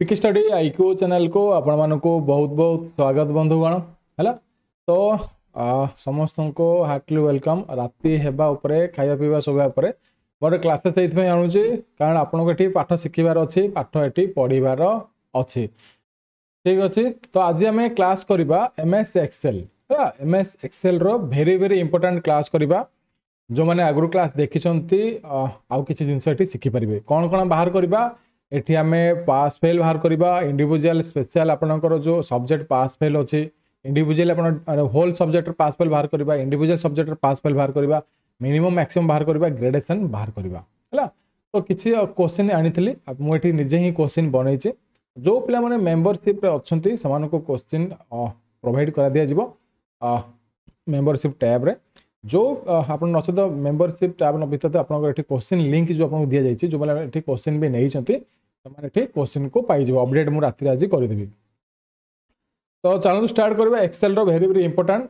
पिकी study IQ channel को आपण मानक बहुत बहुत स्वागत बंधुगण है तो समस्त को हार्टली वेलकम राति हेपर खाया पीवा शोवापुर मोर क्लासेस ये आणुची कारण आपण को पाठ शिखबार अच्छी पाठ ये पढ़वार अच्छे ठीक अच्छे तो आज आम क्लास करवा एम एस एक्सएल है M S XL very very important class करवा जो मैंने आगुरी क्लास देखी आउ किसी जिनसे कौन कौन बाहर करवा ये आम पास फेल बाहर करवा इंडिजुआल स्पेशल आपर जो सब्जेक्ट पास फेल अच्छे इंडिजुआल आप होल सब्जेक्टर पास फेल बाहर करवा इंडिजुआल सब्जेक्टर पास फेल बाहर करवा मिनिमम मैक्सीम बाहर करवा ग्रेडेसन बाहर करवा है तो किसी क्वेश्चन आनी थी मुझे निजे ही क्वेश्चन बनई जो पे मेम्बरसीप अच्छा से क्वेश्चन प्रोभाइड कर दिया जाए टैब्रे जो आप नचे मेम्बरसीप टैब न आप क्वेश्चन लिंक जो आपको दि जाइए जो मैंने क्वेश्चन भी नहीं তোমার এটি কোশ্চিন কু পাই অপডেট মু রাতে আজ করেদেবি তো চালু স্টার্ট করবা এক্সেল ভেরি ভেরি ইম্পর্টাট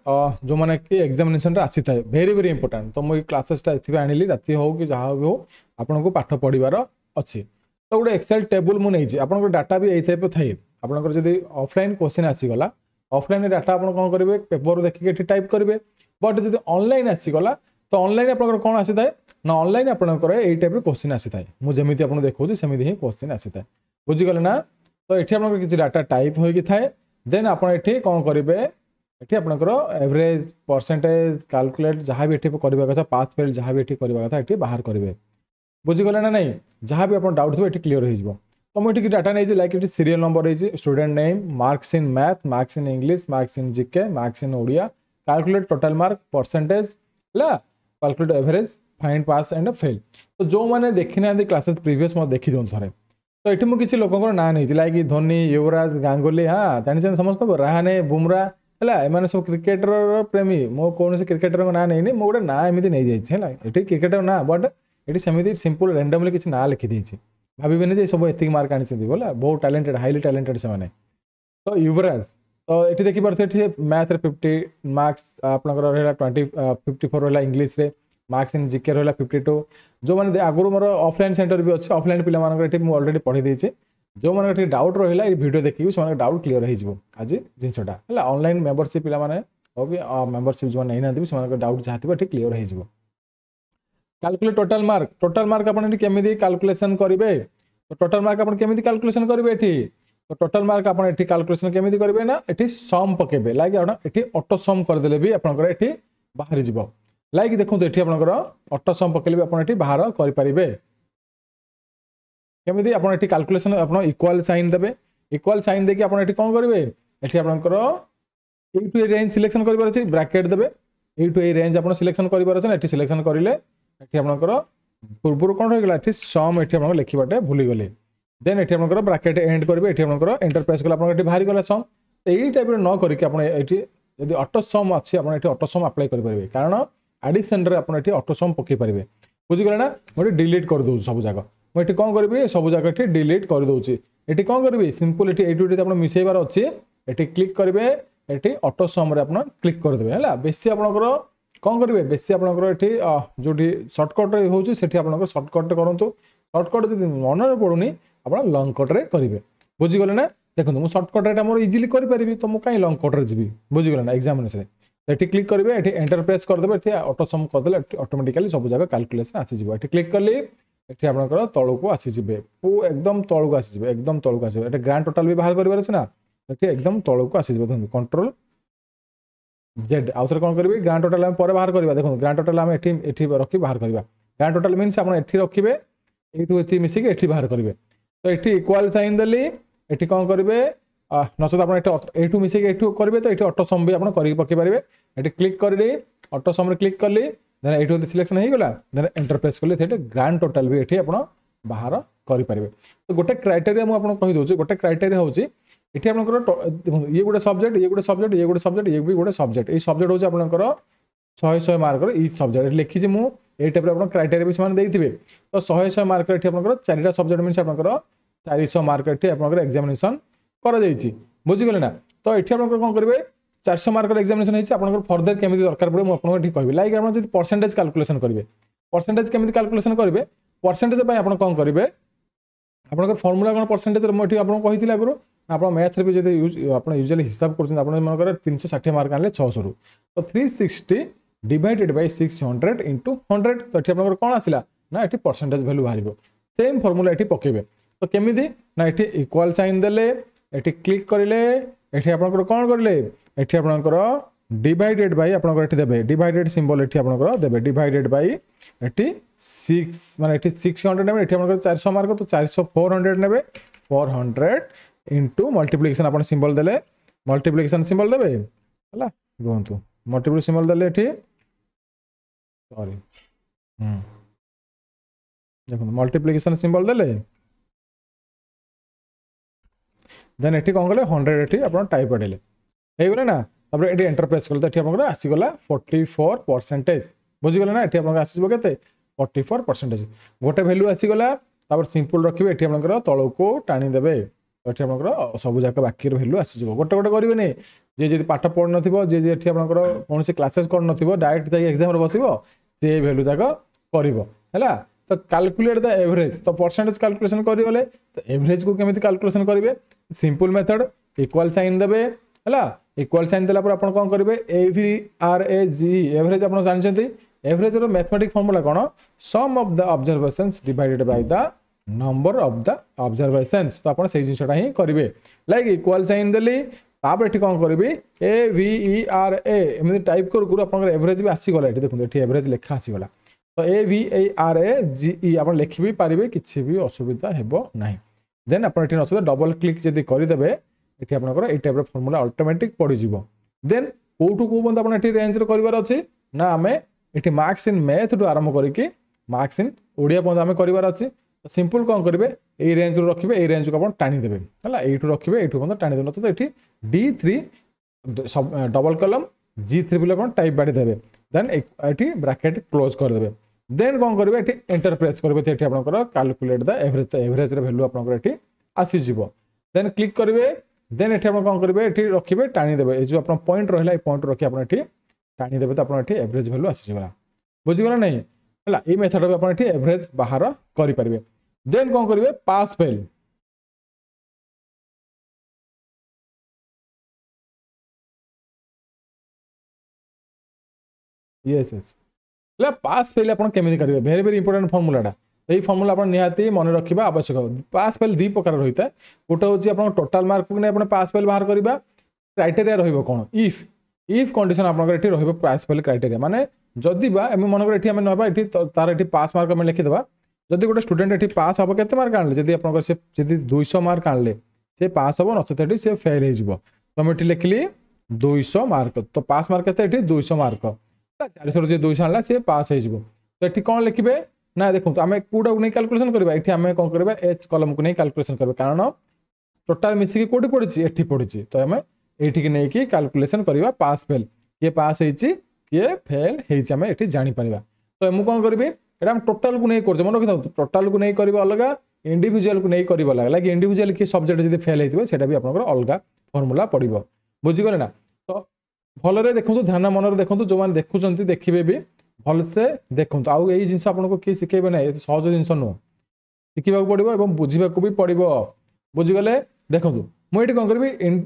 যে কি এক্সামিনেসন আসি থাকে ভেরি ভেরি ইম্পর্টাট তো মু এই ক্লাসেসটা এতে আনিলি রাতে হোক কি যা হোক আপনার পাঠ পড়িবার অছি তো গোটে এক্সেল টেবুল মু নেইছি আপনার ডাটা বি এই টাইপ থাকে আপনার যদি অফলাইন কোশ্চিন আসিগলা অফলাইন ডাটা আপনার কম করবে পেপর দেখি এটি টাইপ করবে বট যদি অনলাইন আসিগলা ତ ଅନଲାଇନ୍ ଆପଣଙ୍କର କ'ଣ ଆସିଥାଏ ନା ଅନଲାଇନ୍ ଆପଣଙ୍କର ଏଇ ଟାଇପ୍ର କୋଶ୍ଚିନ୍ ଆସିଥାଏ ମୁଁ ଯେମିତି ଆପଣଙ୍କୁ ଦେଖାଉଛି ସେମିତି ହିଁ କୋଶ୍ଚିନ୍ ଆସିଥାଏ ବୁଝିଗଲେ ନା ତ ଏଠି ଆପଣଙ୍କର କିଛି ଡାଟା ଟାଇପ୍ ହୋଇକି ଥାଏ ଦେନ୍ ଆପଣ ଏଠି କ'ଣ କରିବେ ଏଠି ଆପଣଙ୍କର ଏଭରେଜ୍ ପରସେଣ୍ଟେଜ୍ କାଲକୁଲେଟ୍ ଯାହା ବି ଏଠି କରିବା କଥା ପାସ୍ ଫେଲ୍ ଯାହା ବି ଏଠି କରିବା କଥା ଏଠି ବାହାର କରିବେ ବୁଝିଗଲେ ନା ନାହିଁ ଯାହା ବି ଆପଣ ଡାଉଟ୍ ଥିବ ଏଠି କ୍ଲିଅର୍ ହେଇଯିବ ତ ମୁଁ ଏଠିକି ଡାଟା ନେଇଛି ଲାଇକ୍ ଏଠି ସିରିଏଲ୍ ନମ୍ବର ହେଇଛି student name marks in math marks in English marks in GK marks in Odia calculate total mark percentage ହେଲା calculate average find pass and fail ତ ଯେଉଁମାନେ ଦେଖିନାହାନ୍ତି କ୍ଲାସେସ୍ ପ୍ରିଭିୟସ୍ ମୋତେ ଦେଖିଦିଅନ୍ତୁ ଥରେ ତ ଏଠି ମୁଁ କିଛି ଲୋକଙ୍କର ନାଁ ନେଇଛି ଲାଇକ୍ ଧୋନି ୟୁବରାଜ ଗାଙ୍ଗୁଲି ହଁ ଜାଣିଛନ୍ତି ସମସ୍ତଙ୍କୁ ରାହାନେ ବୁମ୍ରା ହେଲା ଏମାନେ ସବୁ କ୍ରିକେଟର ପ୍ରେମୀ ମୁଁ କୌଣସି କ୍ରିକେଟରଙ୍କ ନାଁ ନେଇନି ମୁଁ ଗୋଟେ ନାଁ ଏମିତି ନେଇଯାଇଛି ହେଲା ଏଠି କ୍ରିକେଟର ନାଁ ବଟ୍ ଏଠି ସେମିତି ସିମ୍ପଲ୍ ରେଣ୍ଡମଲି କିଛି ନାଁ ଲେଖିଦେଇଛି ଭାବିବେନି ଯେ ସବୁ ଏତିକି ମାର୍କ ଆଣିଛନ୍ତି ବୋଲେ ବହୁତ ଟ୍ୟାଲେଣ୍ଟେଡ଼ ହାଇଲି ଟ୍ୟାଲେଣ୍ଟେଡ଼ ସେମାନେ ତ ୟୁବରାଜ ତ ଏଠି ଦେଖିପାରୁଥିବେ ଏଠି ମ୍ୟାଥ୍ରେ ଫିଫ୍ଟି ମାର୍କସ୍ ଆପଣଙ୍କର ରହିଲା ଟ୍ୱେଣ୍ଟି ଫିଫ୍ଟି ଫୋର୍ ରହିଲା ଇଂଲିଶରେ ମାର୍କସ୍ ଇନ୍ ଜିକେ ରହିଲା ଫିଫ୍ଟି ଟୁ ଯେଉଁମାନେ ଆଗରୁ ମୋର ଅଫଲାଇନ୍ ସେଣ୍ଟର ବି ଅଛି ଅଫଲାଇନ୍ ପିଲାମାନଙ୍କର ଏଠି ମୁଁ ଅଲରେଡ଼ି ପଢ଼େଇ ଦେଇଛି ଯେଉଁମାନଙ୍କର ଏଠି ଡାଉଟ୍ ରହିଲା ଏଇ ଭିଡ଼ିଓ ଦେଖିକି ସେମାନଙ୍କ ଡାଉଟ୍ କ୍ଲିଅର୍ ହେଇଯିବ ଆଜି ଜିନିଷଟା ହେଲା ଅନଲାଇନ୍ ମେମ୍ବରସିପ୍ ପିଲାମାନେ ଆଉ ବି ମେମ୍ବରସିପ୍ ଯେଉଁମାନେ ନେଇନାହାନ୍ତି ସେମାନଙ୍କ ଡାଉଟ୍ ଯାହା ଥିବ ଏଠି କ୍ଲିଅର୍ ହେଇଯିବ calculate total mark total mark ଆପଣ ଏଠି କେମିତି କାଲକୁଲେସନ୍ କରିବେ ଟୋଟାଲ୍ ମାର୍କ ଆପଣ କେମିତି କାଲକୁଲେସନ୍ କରିବେ ଏଠି ତ ଟୋଟାଲ୍ ମାର୍କ ଆପଣ ଏଠି କାଲକୁଲେସନ୍ କେମିତି କରିବେ ନା ଏଠି ସମ୍ ପକେଇବେ ଲାଇକ୍ ଆପଣ ଏଠି ଅଟୋ ସମ୍ କରିଦେଲେ ବି ଆପଣଙ୍କର ଏଠି ବାହାରିଯିବ ଲାଇକ୍ ଦେଖନ୍ତୁ ଏଠି ଆପଣଙ୍କର ଅଟୋ ସମ୍ ପକେଇଲେ ବି ଆପଣ ଏଠି ବାହାର କରିପାରିବେ କେମିତି ଆପଣ ଏଠି କାଲକୁଲେସନ୍ ଆପଣ ଇକ୍ୱାଲ୍ ସାଇନ୍ ଦେବେ ଇକ୍ୱାଲ୍ ସାଇନ୍ ଦେଇକି ଆପଣ ଏଠି କ'ଣ କରିବେ ଏଠି ଆପଣଙ୍କର ଏଇଠୁ ଏ ରେଞ୍ଜ ସିଲେକ୍ସନ୍ କରିବାର ଅଛି ବ୍ରାକେଟ୍ ଦେବେ ଏଇଠୁ ଏଇ ରେଞ୍ଜ ଆପଣ ସିଲେକ୍ସନ୍ କରିବାର ଅଛି ନା ଏଠି ସିଲେକ୍ସନ୍ କରିଲେ ଏଠି ଆପଣଙ୍କର ପୂର୍ବରୁ କ'ଣ ରହିଗଲା ଏଠି ସମ୍ ଏଠି ଆପଣଙ୍କ ଲେଖିବାଟା ଭୁଲିଗଲେ দেন এটি আপনার ব্রাকেট এন্ড করবে এটি আপনার এন্টার প্রেস কলে আপনার এটি বাহারি গলা সম এই টাইপের ন করিকি আপনার এটি যদি অটো সম আছে আপনার এটি অটো সম আপ্লাই করে কারণ আডিসেন্ডরে আপনার এটি অটো সম পকাই পারবে বুঝিগলে না মু এটি ডিলিট করেদেছি সবু যাক মু এটি কম করবি সবু যাক এটি ডিলিট করেদেছি এটি কম করবি সিম্পল এটি এইটু এটি আপনার মিশাইবার অছি এটি ক্লিক করবে এটি অটো সমরে আপনার ক্লিক করেদেবে হ্যাঁ বেশি আপনার কম করবে বেশি আপনার এটি যেটি সর্টকটরে হচ্ছে সেটি আপনার সর্টকটে করতু সর্টকট যদি মনে পড়ুনি ଆପଣ ଲଙ୍ଗ୍ କଟ୍ରେ କରିବେ ବୁଝିଗଲେ ନା ଦେଖନ୍ତୁ ମୁଁ ସର୍ଟ କଟ୍ରେ ଏଇଟା ମୋର ଇଜିଲି କରିପାରିବି ତ ମୁଁ କାହିଁ ଲଙ୍ଗ୍ କଟ୍ରେ ଯିବି ବୁଝିଗଲେ ନା ଏକ୍ସାମିନେସନ୍ରେ ଏଠି କ୍ଲିକ୍ କରିବେ ଏଠି ଏଣ୍ଟର ପ୍ରେସ୍ କରିଦେବେ ଏଠି ଅଟୋସମ୍ କରିଦେଲେ ଅଟୋମେଟିକାଲି ସବୁ ଜାଗା କାଲକୁଲେସନ୍ ଆସିଯିବ ଏଠି କ୍ଲିକ୍ କଲି ଏଠି ଆପଣଙ୍କର ତଳକୁ ଆସିଯିବେ ଏକଦମ ତଳକୁ ଆସିଯିବେ ଏକଦମ ତଳକୁ ଆସିବେ ଏଠି ଗ୍ରାଣ୍ଡ ଟୋଟାଲ ବି ବାହାର କରିବାର ଅଛି ନା ଏଠି ଏକଦମ ତଳକୁ ଆସିଯିବ ଦେଖନ୍ତୁ କଣ୍ଟ୍ରୋଲ ଜେଡ୍ ଆଉ ଥରେ କ'ଣ କରିବି ଗ୍ରାଣ୍ଡ ଟୋଟାଲ ଆମେ ପରେ ବାହାର କରିବା ଦେଖନ୍ତୁ ଗ୍ରାଣ୍ଡ ଟୋଟାଲ ଆମେ ଏଠି ଏଠି ରଖି ବାହାର କରିବା ଗ୍ରାଣ୍ଡ ଟୋଟାଲ ମିନ୍ସ ଆପଣ ଏଠି ରଖିବେ ଏଇଠୁ ଏଠି ମିଶିକି ଏଠି ବାହାର କରିବେ তো এটি ইকুয়াল সাইন দেলি এটি কম করবে নচেত আপনার এটা এইটু মিশাইকি এটু করবে তো এটি অটোসম বি আপনার করি পকাই পারবে এটি ক্লিক করি অটোসমরে ক্লিক কলি দেন এইটু যদি সিলেকশন হয়েগলা দেন এন্টার প্রেস কলি সেটি গ্রান্ড টোটাল বি এটি আপনার বাহার କରିପାରିବେ ତ ଗୋଟେ କ୍ରାଇଟେରିଆ ମୁଁ ଆପଣଙ୍କୁ କହିଦେଉଛି ଗୋଟେ କ୍ରାଇଟେରିଆ ହେଉଛି ଏଠି ଆପଣଙ୍କର ଇଏ ଗୋଟେ ସବଜେକ୍ଟ ଇଏ ଗୋଟେ ସବଜେକ୍ଟ ଇଏ ଗୋଟେ ସବଜେକ୍ଟ ଇଏ ବି ଗୋଟେ ସବଜେକ୍ଟ ଏଇ ସବଜେକ୍ଟ ହେଉଛି ଆପଣଙ୍କର ଶହେ ଶହେ ମାର୍କର ଇ ସବଜେକ୍ଟ ଏଠି ଲେଖିଛି ମୁଁ ଏଇ ଟାଇପ୍ର ଆପଣ କ୍ରାଇଟେରିଆ ବି ସେମାନେ ଦେଇଥିବେ ତ ଶହେ ଶହେ ମାର୍କର ଏଠି ଆପଣଙ୍କର ଚାରିଟା ସବଜେକ୍ଟ ମିନ୍ସ ଆପଣଙ୍କର ଚାରିଶହ ମାର୍କ ଏଠି ଆପଣଙ୍କର ଏକ୍ଜାମିନେସନ୍ କରାଯାଇଛି ବୁଝିଗଲେ ନା ତ ଏଠି ଆପଣଙ୍କର କ'ଣ କରିବେ ଚାରିଶହ ମାର୍କର ଏକ୍ଜାମିନେସନ୍ ହେଇଛି ଆପଣଙ୍କର ଫର୍ଦର କେମିତି ଦରକାର ପଡ଼ିବ ମୁଁ ଆପଣଙ୍କୁ ଏଠି କହିବି ଲାଇକ୍ ଆପଣ ଯଦି ପରସେଣ୍ଟେଜ୍ କାଲକୁଲେସନ୍ କରିବେ ପରସେଣ୍ଟେଜ୍ କେମିତି କାଲକୁଲେସନ୍ କରିବେ ପରସେଣ୍ଟେଜ୍ ପାଇଁ ଆପଣ କ'ଣ କରିବେ ଆପଣଙ୍କର ଫର୍ମୁଲା କ'ଣ ପରସେଣ୍ଟେଜ୍ ମୁଁ ଏଠି ଆପଣଙ୍କୁ କହିଥିଲି ଆଗରୁ ଆପଣ ମ୍ୟାଥ୍ରେ ବି ଯଦି ଆପଣ ୟୁଜୁଆଲି ହିସାବ କରୁଛନ୍ତି ଆପଣ ମନେକର ତିନିଶହ ଷାଠିଏ ମାର୍କ ଆଣିଲେ ଛଅଶହରୁ ତ three sixty divided by six hundred into hundred তো এটি আপনার কোণ আসা না এটি পরসেন্টেজ ভ্যালু বাহার সেম ফর্মুলা এটি পকাইবে তো কেমিতি না এটি ইকুয়াল সাইন দেলে এটি ক্লিক করলে এটি আপনার কোণ করলে এটি আপনার ডিভাইডেড বাই আপনার এটি দেবে ডিভাইডেড সিম্বল এটি আপনার দেবে ডিভাইডেড বাই এটি সিক্স মানে এটি সিক্স হন্ড্রেড নেবে এটি আপনার চারিশো মার্ক তো চারিশো ফোর হন্ড্রেড নেবে ফোর হন্ড্রেড ইন্টু মল্টিপ্লিকেসন আপনার সিম্বল দেলে মল্টিপ্লিকেসন সিম্বল দেবে হল ରୁହନ୍ତୁ ମଲ୍ଟିପୁଲ୍ ସିମ୍ବଲ୍ ଦେଲେ ଏଠି सॉरी हम्म देखो मल्टीप्लिकेशन सिंबल देले देन एठी कोन गले 100 एठी अपन टाइप अडेले हेगो ना तबरे एठी एंटर प्रेस करले एठी अपन आसी गला 44 परसेंटेज बुझी गले ना एठी अपन आसीबो केते 44 परसेंटेज गोटे वैल्यू आसी गला तबर सिंपल रखिबे एठी अपन तळो को टाणी देबे एठी अपन सब जाक बाकी वैल्यू आसीबो गोटे गोटे करबे ने जे जे पाठ पढ़ नथिबो जे जे एठी अपन कोनसी क्लासेस कर नथिबो डायरेक्ट जाय एग्जाम रे बसिबो ସେ ଭ୍ୟାଲୁ ଯାକ କରିବ ହେଲା ତ କାଲକୁଲେଟ୍ ଦ ଏଭରେଜ୍ ତ ପରସେଣ୍ଟେଜ୍ କାଲକୁଲେସନ୍ କରିଗଲେ ତ ଏଭରେଜ୍କୁ କେମିତି କାଲକୁଲେସନ୍ କରିବେ ସିମ୍ପଲ୍ ମେଥଡ଼ ଇକ୍ୱାଲ୍ ସାଇନ୍ ଦେବେ ହେଲା ଇକ୍ୱାଲ୍ ସାଇନ୍ ଦେଲା ପରେ ଆପଣ କ'ଣ କରିବେ A V R A G average ଆପଣ ଜାଣିଛନ୍ତି ଏଭରେଜ୍ର ମ୍ୟାଥମେଟିକ୍ ଫର୍ମୁଲା କ'ଣ sum of the observations divided by the number of the observations ତ ଆପଣ ସେଇ ଜିନିଷଟା ହିଁ କରିବେ ଲାଇକ୍ ଇକ୍ୱାଲ୍ ସାଇନ୍ ଦେଲି তাপরে এটি কম করবি এ ভি ই আর এমনি টাইপ করু করু আপনার এভরেজ বি আসিগলা এটি দেখুন এটি এভরেজ লেখা আসিগলা তো এ ভি এ আর এ জি ই আপনার লেখিবি পারিবে কিছু বি অসুবিধা হব না দেন আপনার এটি নচেত ডবল ক্লিক যদি করিদেবে এটি আপনার এই টাইপের ফর্মুলা অটোমেটিক পড়িযোগ দেন কোটু কেউ পর্যন্ত আপনার এটি রেঞ্জরে করবার অছি না আমি এটি মার্কস ইন ম্যাথ টু আরম্ভ করিকি মার্কস ইন ওড়িয়া পর্যন্ত আমি করবার অছি ସିମ୍ପଲ୍ କ'ଣ କରିବେ ଏଇ ରେଞ୍ଜରୁ ରଖିବେ ଏଇ ରେଞ୍ଜକୁ ଆପଣ ଟାଣିଦେବେ ହେଲା ଏଇଠୁ ରଖିବେ ଏଇଠୁ ମଧ୍ୟ ଟାଣିଦେବେ ନଚେତ ଏଠି D three double colon G three ବୋଲି ଆପଣ ଟାଇପ୍ ବାଡ଼ିଦେବେ ଦେନ୍ ଏଠି ବ୍ରାକେଟ୍ କ୍ଲୋଜ୍ କରିଦେବେ ଦେନ୍ କ'ଣ କରିବେ ଏଠି ଏଣ୍ଟର ପ୍ରେସ୍ କରିବେ ଏଠି ଆପଣଙ୍କର କାଲକୁଲେଟ୍ ଦ ଏଭରେଜ୍ ଏଭରେଜ୍ର ଭ୍ୟାଲ୍ୟୁ ଆପଣଙ୍କର ଏଠି ଆସିଯିବ ଦେନ୍ କ୍ଲିକ୍ କରିବେ ଦେନ୍ ଏଠି ଆପଣ କ'ଣ କରିବେ ଏଠି ରଖିବେ ଟାଣିଦେବେ ଏ ଯେଉଁ ଆପଣ ପଏଣ୍ଟ ରହିଲା ଏ ପଏଣ୍ଟ ରଖି ଆପଣ ଏଠି ଟାଣିଦେବେ ତ ଆପଣ ଏଠି ଏଭରେଜ୍ ଭ୍ୟାଲ୍ୟୁ ଆସିଯିବ ବୁଝିଗଲା ନାହିଁ ହେଲା ଏଇ ମେଥଡ଼ ବି ଆପଣ ଏଠି ଏଭରେଜ ବାହାର କରିପାରିବେ ଦେନ୍ କ'ଣ କରିବେ ପାସ୍ ଫେଲ୍ ୟେସ୍ ୟେସ୍ ହେଲେ ପାସ୍ ଫେଲ୍ ଆପଣ କେମିତି କରିବେ ଭେରି ଭେରି ଇମ୍ପୋର୍ଟାଣ୍ଟ ଫର୍ମୁଲାଟା এই ফর্মুলা আপনার নিহতি মনে রাখা আবশ্যক পাস ফেল দুই প্রকার রয়েছে গোটে হচ্ছে আপনার টোটাল মার্ক আপনি পাস ফেল বাহার করা ক্রাইটেরিয়া রহব কোণ ইফ ইফ কন্ডিশন আপনার এটি রহব পাস ফেল ক্রাইটেরিয়া মানে যদি বা আমি মনে করি এটি আমি নেবা এটি তার এটি পাস মার্ক আমি লিখিদেবা যদি গোটে স্টুডেন্ট এটি পাস হব কেতে মার্ক আনলে যদি আপনার সে যদি দুইশ মার্ক আনলে সে পাস হব নচেত এটি সে ফেল হয়ে যাব তো আমি এটি লিখলি দুইশ মার্ক তো পাস মার্ক কেতে এটি দুইশ মার্ক চারিশর যে দুইশ আনলা সে পাস হয়ে যাব তো এটি কম লিখবে না দেখুন আমি কোটা নিয়ে ক্যালকুলেসন করা এটি আমি কম করা এচ কলমকে নিয়ে ক্যালকুলেসন করবা কারণ টোটাল মিশিকি কোটি পড়েছি এটি পড়েছি তো আমি ଏଇଠିକି ନେଇକି କାଲକୁଲେସନ୍ କରିବା ପାସ୍ ଫେଲ୍ କିଏ ପାସ୍ ହେଇଛି କିଏ ଫେଲ୍ ହେଇଛି ଆମେ ଏଠି ଜାଣିପାରିବା ତ ମୁଁ କ'ଣ କରିବି ଏଇଟା ଆମେ ଟୋଟାଲ୍କୁ ନେଇ କରୁଛେ ମନେ ରଖିଥାନ୍ତୁ ଟୋଟାଲ୍କୁ ନେଇ କରିବା ଅଲଗା ଇଣ୍ଡିଭିଜୁଆଲ୍କୁ ନେଇ କରିବା ଅଲଗା ଲାଇକ୍ ଇଣ୍ଡିଭିଜୁଆଲ୍ କିଏ ସବଜେକ୍ଟ ଯଦି ଫେଲ୍ ହେଇଥିବ ସେଇଟା ବି ଆପଣଙ୍କର ଅଲଗା ଫର୍ମୁଲା ପଡ଼ିବ ବୁଝିଗଲେ ନା ତ ଭଲରେ ଦେଖନ୍ତୁ ଧ୍ୟାନ ମନରେ ଦେଖନ୍ତୁ ଯେଉଁମାନେ ଦେଖୁଛନ୍ତି ଦେଖିବେ ବି ଭଲସେ ଦେଖନ୍ତୁ ଆଉ ଏଇ ଜିନିଷ ଆପଣଙ୍କୁ କିଏ ଶିଖେଇବେ ନାହିଁ ଏତେ ସହଜ ଜିନିଷ ନୁହଁ ଶିଖିବାକୁ ପଡ଼ିବ ଏବଂ ବୁଝିବାକୁ ବି ପଡ଼ିବ ବୁଝିଗଲେ ଦେଖନ୍ତୁ मुझे कौन करी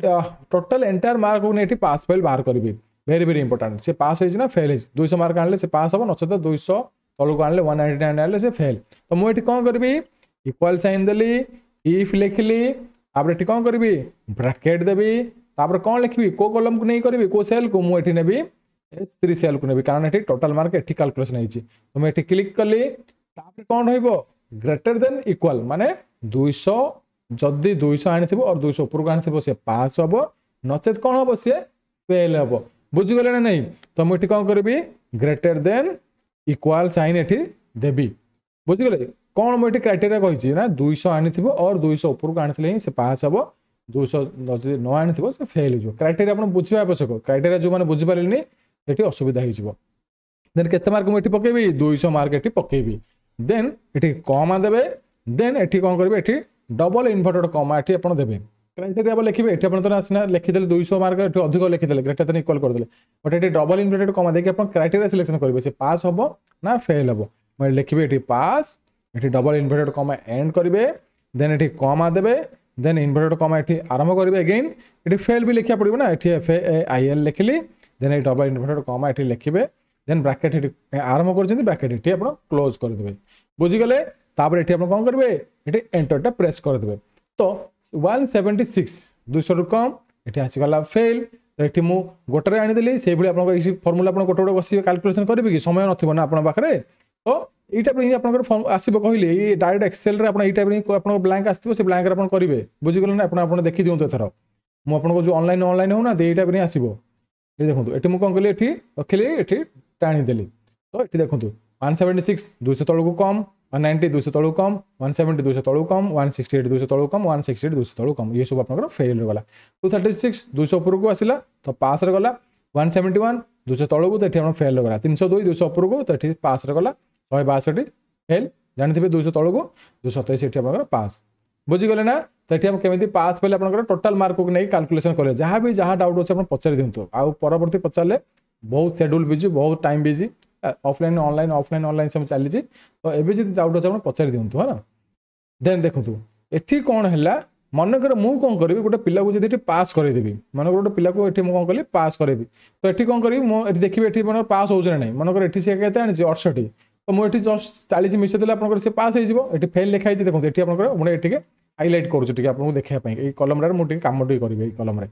टोटाल एंटायर मार्क को नहीं पास फेल बाहर करी भेरी भेरी इंपोर्टाट से पास होना फेल हो दुई मार्क आने पास हम ना दुईश को आने वन नाइंटी नाइन आने से फेल तो मुझे कौन करी इक्वाल सैन देली इफ लिखिली आप कौन करी ब्राकेट देवी तापर कौन लिखी को कलम को नहीं करी कौ सेल को मुझे नेबी एच सेल को नेबी कारण टोटाल मार्क ये काल्कुलेसन तो मुझे क्लिक कली कौन रेटर देन इक्वाल मानने दुई जदि दुईश आनी थो और दुई उपरको आनी थो सी पास हे नचे कौन हम सी फेल हे बुझीगले ना नहीं तो मुझे कौन करी ग्रेटर देन इक्वाल सैन एटी देवी बुझीगले कौन मुझे क्राइटे कही दुईश आनी थो और दुईश उपरको आनी थे से पास हे दुईश न आनी थो फेल हो क्राइटे आप बुझा आवश्यक क्राइटेरिया जो मैंने बुझीपारे ये असुविधा हो देन के मार्क मुझे पकेबी दुई मार्क ये पकेबी देन ये कमा दे देन ये कौन करेंगे ডবল ইনভর্টেড কমা এটি আপনার দেবে ক্রাইটেরিয়া আবার লিখবে এটি আপনার সিনা লিখিদেলে দুইশো মার্ক এটি অধিক লিখিদেলে গ্রেটার দেন ইকুয়াল করেদেলে বট এটি ডবল ইনভর্টেড কমা দেখি আপনার ক্রাইটেরিয়া সিলেকশন করবে সে পাস হব না ফেল হব মানে লিখবে এটি পাস এটি ডবল ইনভর্টেড কমা এন্ড করবে দেন এটি কমা দেবে দেন ইনভর্টেড কমা এটি আরম্ভ করবে এগেইন এটি ফেল বি লিখিয়া পড়বে না এটি এফ এ আই এল লিখিলি দেন এই ডবল ইনভর্টেড কমা এটি লিখিবে দেন ব্রাকেট এটি আরম্ভ করছেন ব্রাকেট এটি আপনার ক্লোজ করে দেবে বুঝিগলে তারপরে এটি আপনার কম করবে এটি এন্টারটা প্রেস করে দেবে তো ওয়ান সেভেন্টি সিক্স দুইশহর কম এটি আসিগাল ফেল তো এটি মু গোটরে আনিদেলি সেইভাবে আপনার কিছু ফর্মুলা আপনার গোটে গোটে বসিয়ে ক্যালকুলেসন করবে কি সময় নথিব না আপনার পাখে তো এই টাইপের হি আপনার ফর্ম আসবে কহিলে এই ডাইরেক্ট এক্সেলরে আপনার এই টাইপের আপনার ব্ল্যাঙ্ক আসবে সে ব্ল্যাঙ্করে আপনার করবে বুঝিগলে না আপনার আপনার দেখি দিও এথর মু আপনার যে অনলাইন অনলাইন হোক না এই টাইপের আসব এই দেখুন এটি মু কম কলি এটি রখিলি এটি টাণিদেলি তো এটি দেখুন ওয়ান সেভেন্টি সিক্স দুইশহ তলকু কম वन नाइंटी दुश तौक कम वन सेवेंटी दुश तौक कम वन सिक्सटी एट दुश तौक कम वन सिक्सटी एट दुश तौक कम ये सब आप फेल रहा टू थर्टी सिक्स दुश उपर को आसा तो पास रहा वन सेवेंटी वन दुश तौक तो ये आप फेल रहा तीन सौ दुई दुश उपर को तो ये पास रहा शहे बासठ फेल जानते दुश तौक दुश सतैश पास बुझीगले ना तो ये कमी पास पहले आप टोटाल मार्क को नहीं काल्कुलेसन कले जहाँ भी जहाँ डाउट अच्छे आप पचार दिंतु आउ परवर्त पचारे बहुत सेड्यूल बीजी बहुत time busy offline online offline online ସେମିତି ଚାଲିଛି ତ ଏବେ ଯଦି ଡାଉଟ୍ ଅଛି ଆପଣ ପଚାରି ଦିଅନ୍ତୁ ହେଲା ଦେନ୍ ଦେଖନ୍ତୁ ଏଠି କ'ଣ ହେଲା ମନେକର ମୁଁ କ'ଣ କରିବି ଗୋଟେ ପିଲାକୁ ଯଦି ଏଠି ପାସ୍ କରେଇଦେବି ମନେକର ଗୋଟେ ପିଲାକୁ ଏଠି ମୁଁ କ'ଣ କଲି ପାସ୍ କରେଇବି ତ ଏଠି କ'ଣ କରିବି ମୁଁ ଏଠି ଦେଖିବି ଏଠି ମନେକର ପାସ୍ ହେଉଛି ନା ନାହିଁ ମନେକର ଏଠି ସେ କେତେ ଆଣିଛି ଅଠଷଠି ତ ମୁଁ ଏଠି ଜଷ୍ଟ ଚାଳିଶ ମିଶେଇ ଦେଲେ ଆପଣଙ୍କର ସେ ପାସ୍ ହେଇଯିବ ଏଠି ଫେଲ୍ ଲେଖା ହେଇଛି ଦେଖନ୍ତୁ ଏଠି ଆପଣଙ୍କର ମୁଁ ଟିକେ ହାଇଲାଇଟ୍ କରୁଛି ଟିକେ ଆପଣଙ୍କୁ ଦେଖିବା ପାଇଁ ଏଇ କଲମଟାରେ ମୁଁ ଟିକେ କାମ ଟିକେ କରିବି ଏଇ କଲମରେ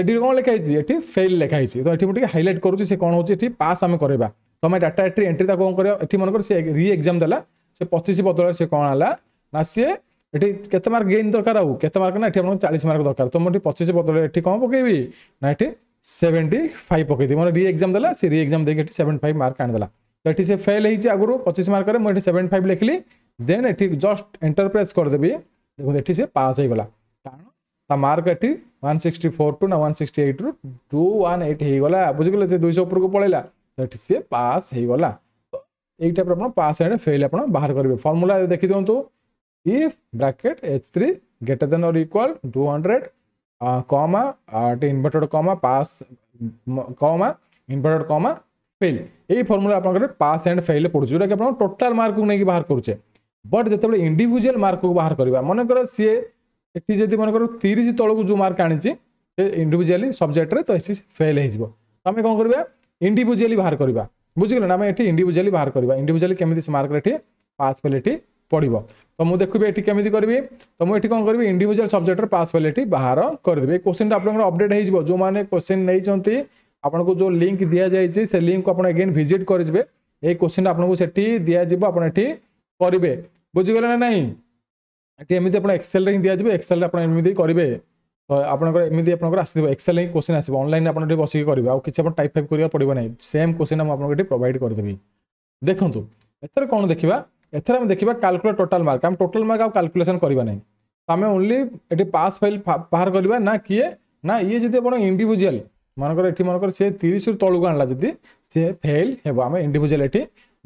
ଏଠି କ'ଣ ଲେଖା ହେଇଛି ଏଠି ଫେଲ୍ ଲେଖା ହେଇଛି ତ ଏଠି ମୁଁ ଟିକେ ହାଇଲାଇଟ୍ କରୁଛି ସେ କ'ଣ ହେଉଛି ଏଠି ପାସ୍ ଆମେ କରିବା ତୁମେ ଡାଟା ଏଣ୍ଟ୍ରି ଏଣ୍ଟ୍ରି ତାକୁ କ'ଣ କରିବ ଏଠି ମନେକର ସେ ରି ଏକ୍ଜାମ୍ ଦେଲା ସେ ପଚିଶ ବଦଳରେ ସେ କ'ଣ ହେଲା ନା ସିଏ ଏଠି କେତେ ମାର୍କ ଗେନ୍ ଦରକାର ଆଉ କେତେ ମାର୍କ ନା ଏଠି ଆପଣଙ୍କୁ ଚାଳିଶ ମାର୍କ ଦରକାର ତ ମୁଁ ଏଠି ପଚିଶ ବଦଳରେ ଏଠି କ'ଣ ପକେଇବି ନା ଏଠି ସେଭେଣ୍ଟି ଫାଇଭ୍ ପକେଇଦେବି ମୋର ରି ଏକ୍ଜାମ୍ ଦେଲା ସେ ରି ଏକ୍ଜାମ୍ ଦେଇକି ଏଠି ସେଭେଣ୍ଟି ଫାଇଭ୍ ମାର୍କ ଆଣିଦେଲା ତ ଏଠି ସେ ଫେଲ୍ ହେଇଛି ଆଗରୁ ପଚିଶ ମାର୍କରେ ମୁଁ ଏଠି ସେଭେଣ୍ଟି ଫାଇଭ୍ ଲେଖିଲି ଦେନ୍ ଏଠି ଜଷ୍ଟ ଏଣ୍ଟର ପ୍ରେସ୍ କରିଦେବି ଦେଖନ୍ତୁ ଏଠି ସେ ପାସ୍ ହେଇଗଲା କାରଣ ତା ମାର୍କ ଏଠି ୱାନ୍ ସିକ୍ସଟି ଫୋର୍ ଟୁ ନା ୱାନ୍ ସିକ୍ସଟି ଏଇଟ୍ରୁ ଟୁ ୱାନ୍ ଏଇଟ୍ ହେଇଗଲା ବୁଝିଗଲେ ସେ ଦୁଇଶହ ଉପରକୁ ପଳେଇଲା ଏଠି ସିଏ ପାସ୍ ହେଇଗଲା ଏଇ ଟାଇପ୍ର ଆପଣ ପାସ୍ ଆଣ୍ଡ ଫେଲ୍ ଆପଣ ବାହାର କରିବେ ଫର୍ମୁଲା ଦେଖିଦିଅନ୍ତୁ if bracket H three greater than or equal to hundred comma inverted comma pass comma inverted comma fail এই ফর্মুলা আপনার পাস অ্যান্ড ফেল পড়ছে যেটাকি আপনার টোটাল মার্ক নিয়ে বাহার করছে বট যেতবে ইন্ডিভিজুয়াল মার্ক বাহার করা মনে কর সি এটি যদি মনে কর তিরিশ তলক যে মার্ক আনিছে সে ইন্ডিভিজুয়ালি সবজেক্টরে তো সে ফেল হয়ে যাব তো আমি কম করবা ଇଣ୍ଡିଭିଜୁଆଲି ବାହାର କରିବା ବୁଝିଗଲେ ନା ଆମେ ଏଠି ଇଣ୍ଡିଭିଜୁଆଲି ବାହାର କରିବା ଇଣ୍ଡିଭିଜୁଆଲି କେମିତି ସେ ମାର୍କରେ ଏଠି ପାସ୍ ଫେଲ୍ ଏଠି ପଡ଼ିବ ତ ମୁଁ ଦେଖିବି ଏଠି କେମିତି କରିବି ତ ମୁଁ ଏଠି କ'ଣ କରିବି ଇଣ୍ଡିଭିଜୁଆଲ ସବଜେକ୍ଟର ପାସ୍ ଫେଲ୍ ଏଠି ବାହାର କରିଦେବି ଏ କୋଶ୍ଚିନ୍ଟା ଆପଣଙ୍କର ଅପଡେଟ୍ ହେଇଯିବ ଯେଉଁମାନେ କୋଶ୍ଚିନ୍ ନେଇଛନ୍ତି ଆପଣଙ୍କୁ ଯେଉଁ ଲିଙ୍କ ଦିଆଯାଇଛି ସେ ଲିଙ୍କକୁ ଆପଣ ଏଗେନ୍ ଭିଜିଟ୍ କରିଯିବେ ଏଇ କୋଶ୍ଚିନ୍ଟା ଆପଣଙ୍କୁ ସେଠି ଦିଆଯିବ ଆପଣ ଏଠି କରିବେ ବୁଝିଗଲେ ନା ନାହିଁ ଏଠି ଏମିତି ଆପଣ ଏକ୍ସେଲରେ ହିଁ ଦିଆଯିବ ଏକ୍ସେଲରେ ଆପଣ ଏମିତି କରିବେ আপনক এমডি আপনক আসিব এক্সেলেন্ট কোশ্চেন আসিব অনলাইন আপন বসি করিবা আর কি টাইপ টাইপ করি পড়িব নাই সেম কোশ্চেন আমি আপনক প্রোভাইড কর দেবি দেখো তো এතර কোন দেখিবা এතර দেখিবা ক্যালকুলেট টোটাল মার্ক আমি টোটাল মার্ক আউট ক্যালকুলেশন করিবা নাই তো আমি অনলি এটি পাস ফেল পার করিবা না কি না ই যদি আপন ইনডিভিজুয়াল মানকর এটি মানকর সে 30 তলুগা আনলা যদি সে ফেল হেবা আমি ইনডিভিজুয়ালিটি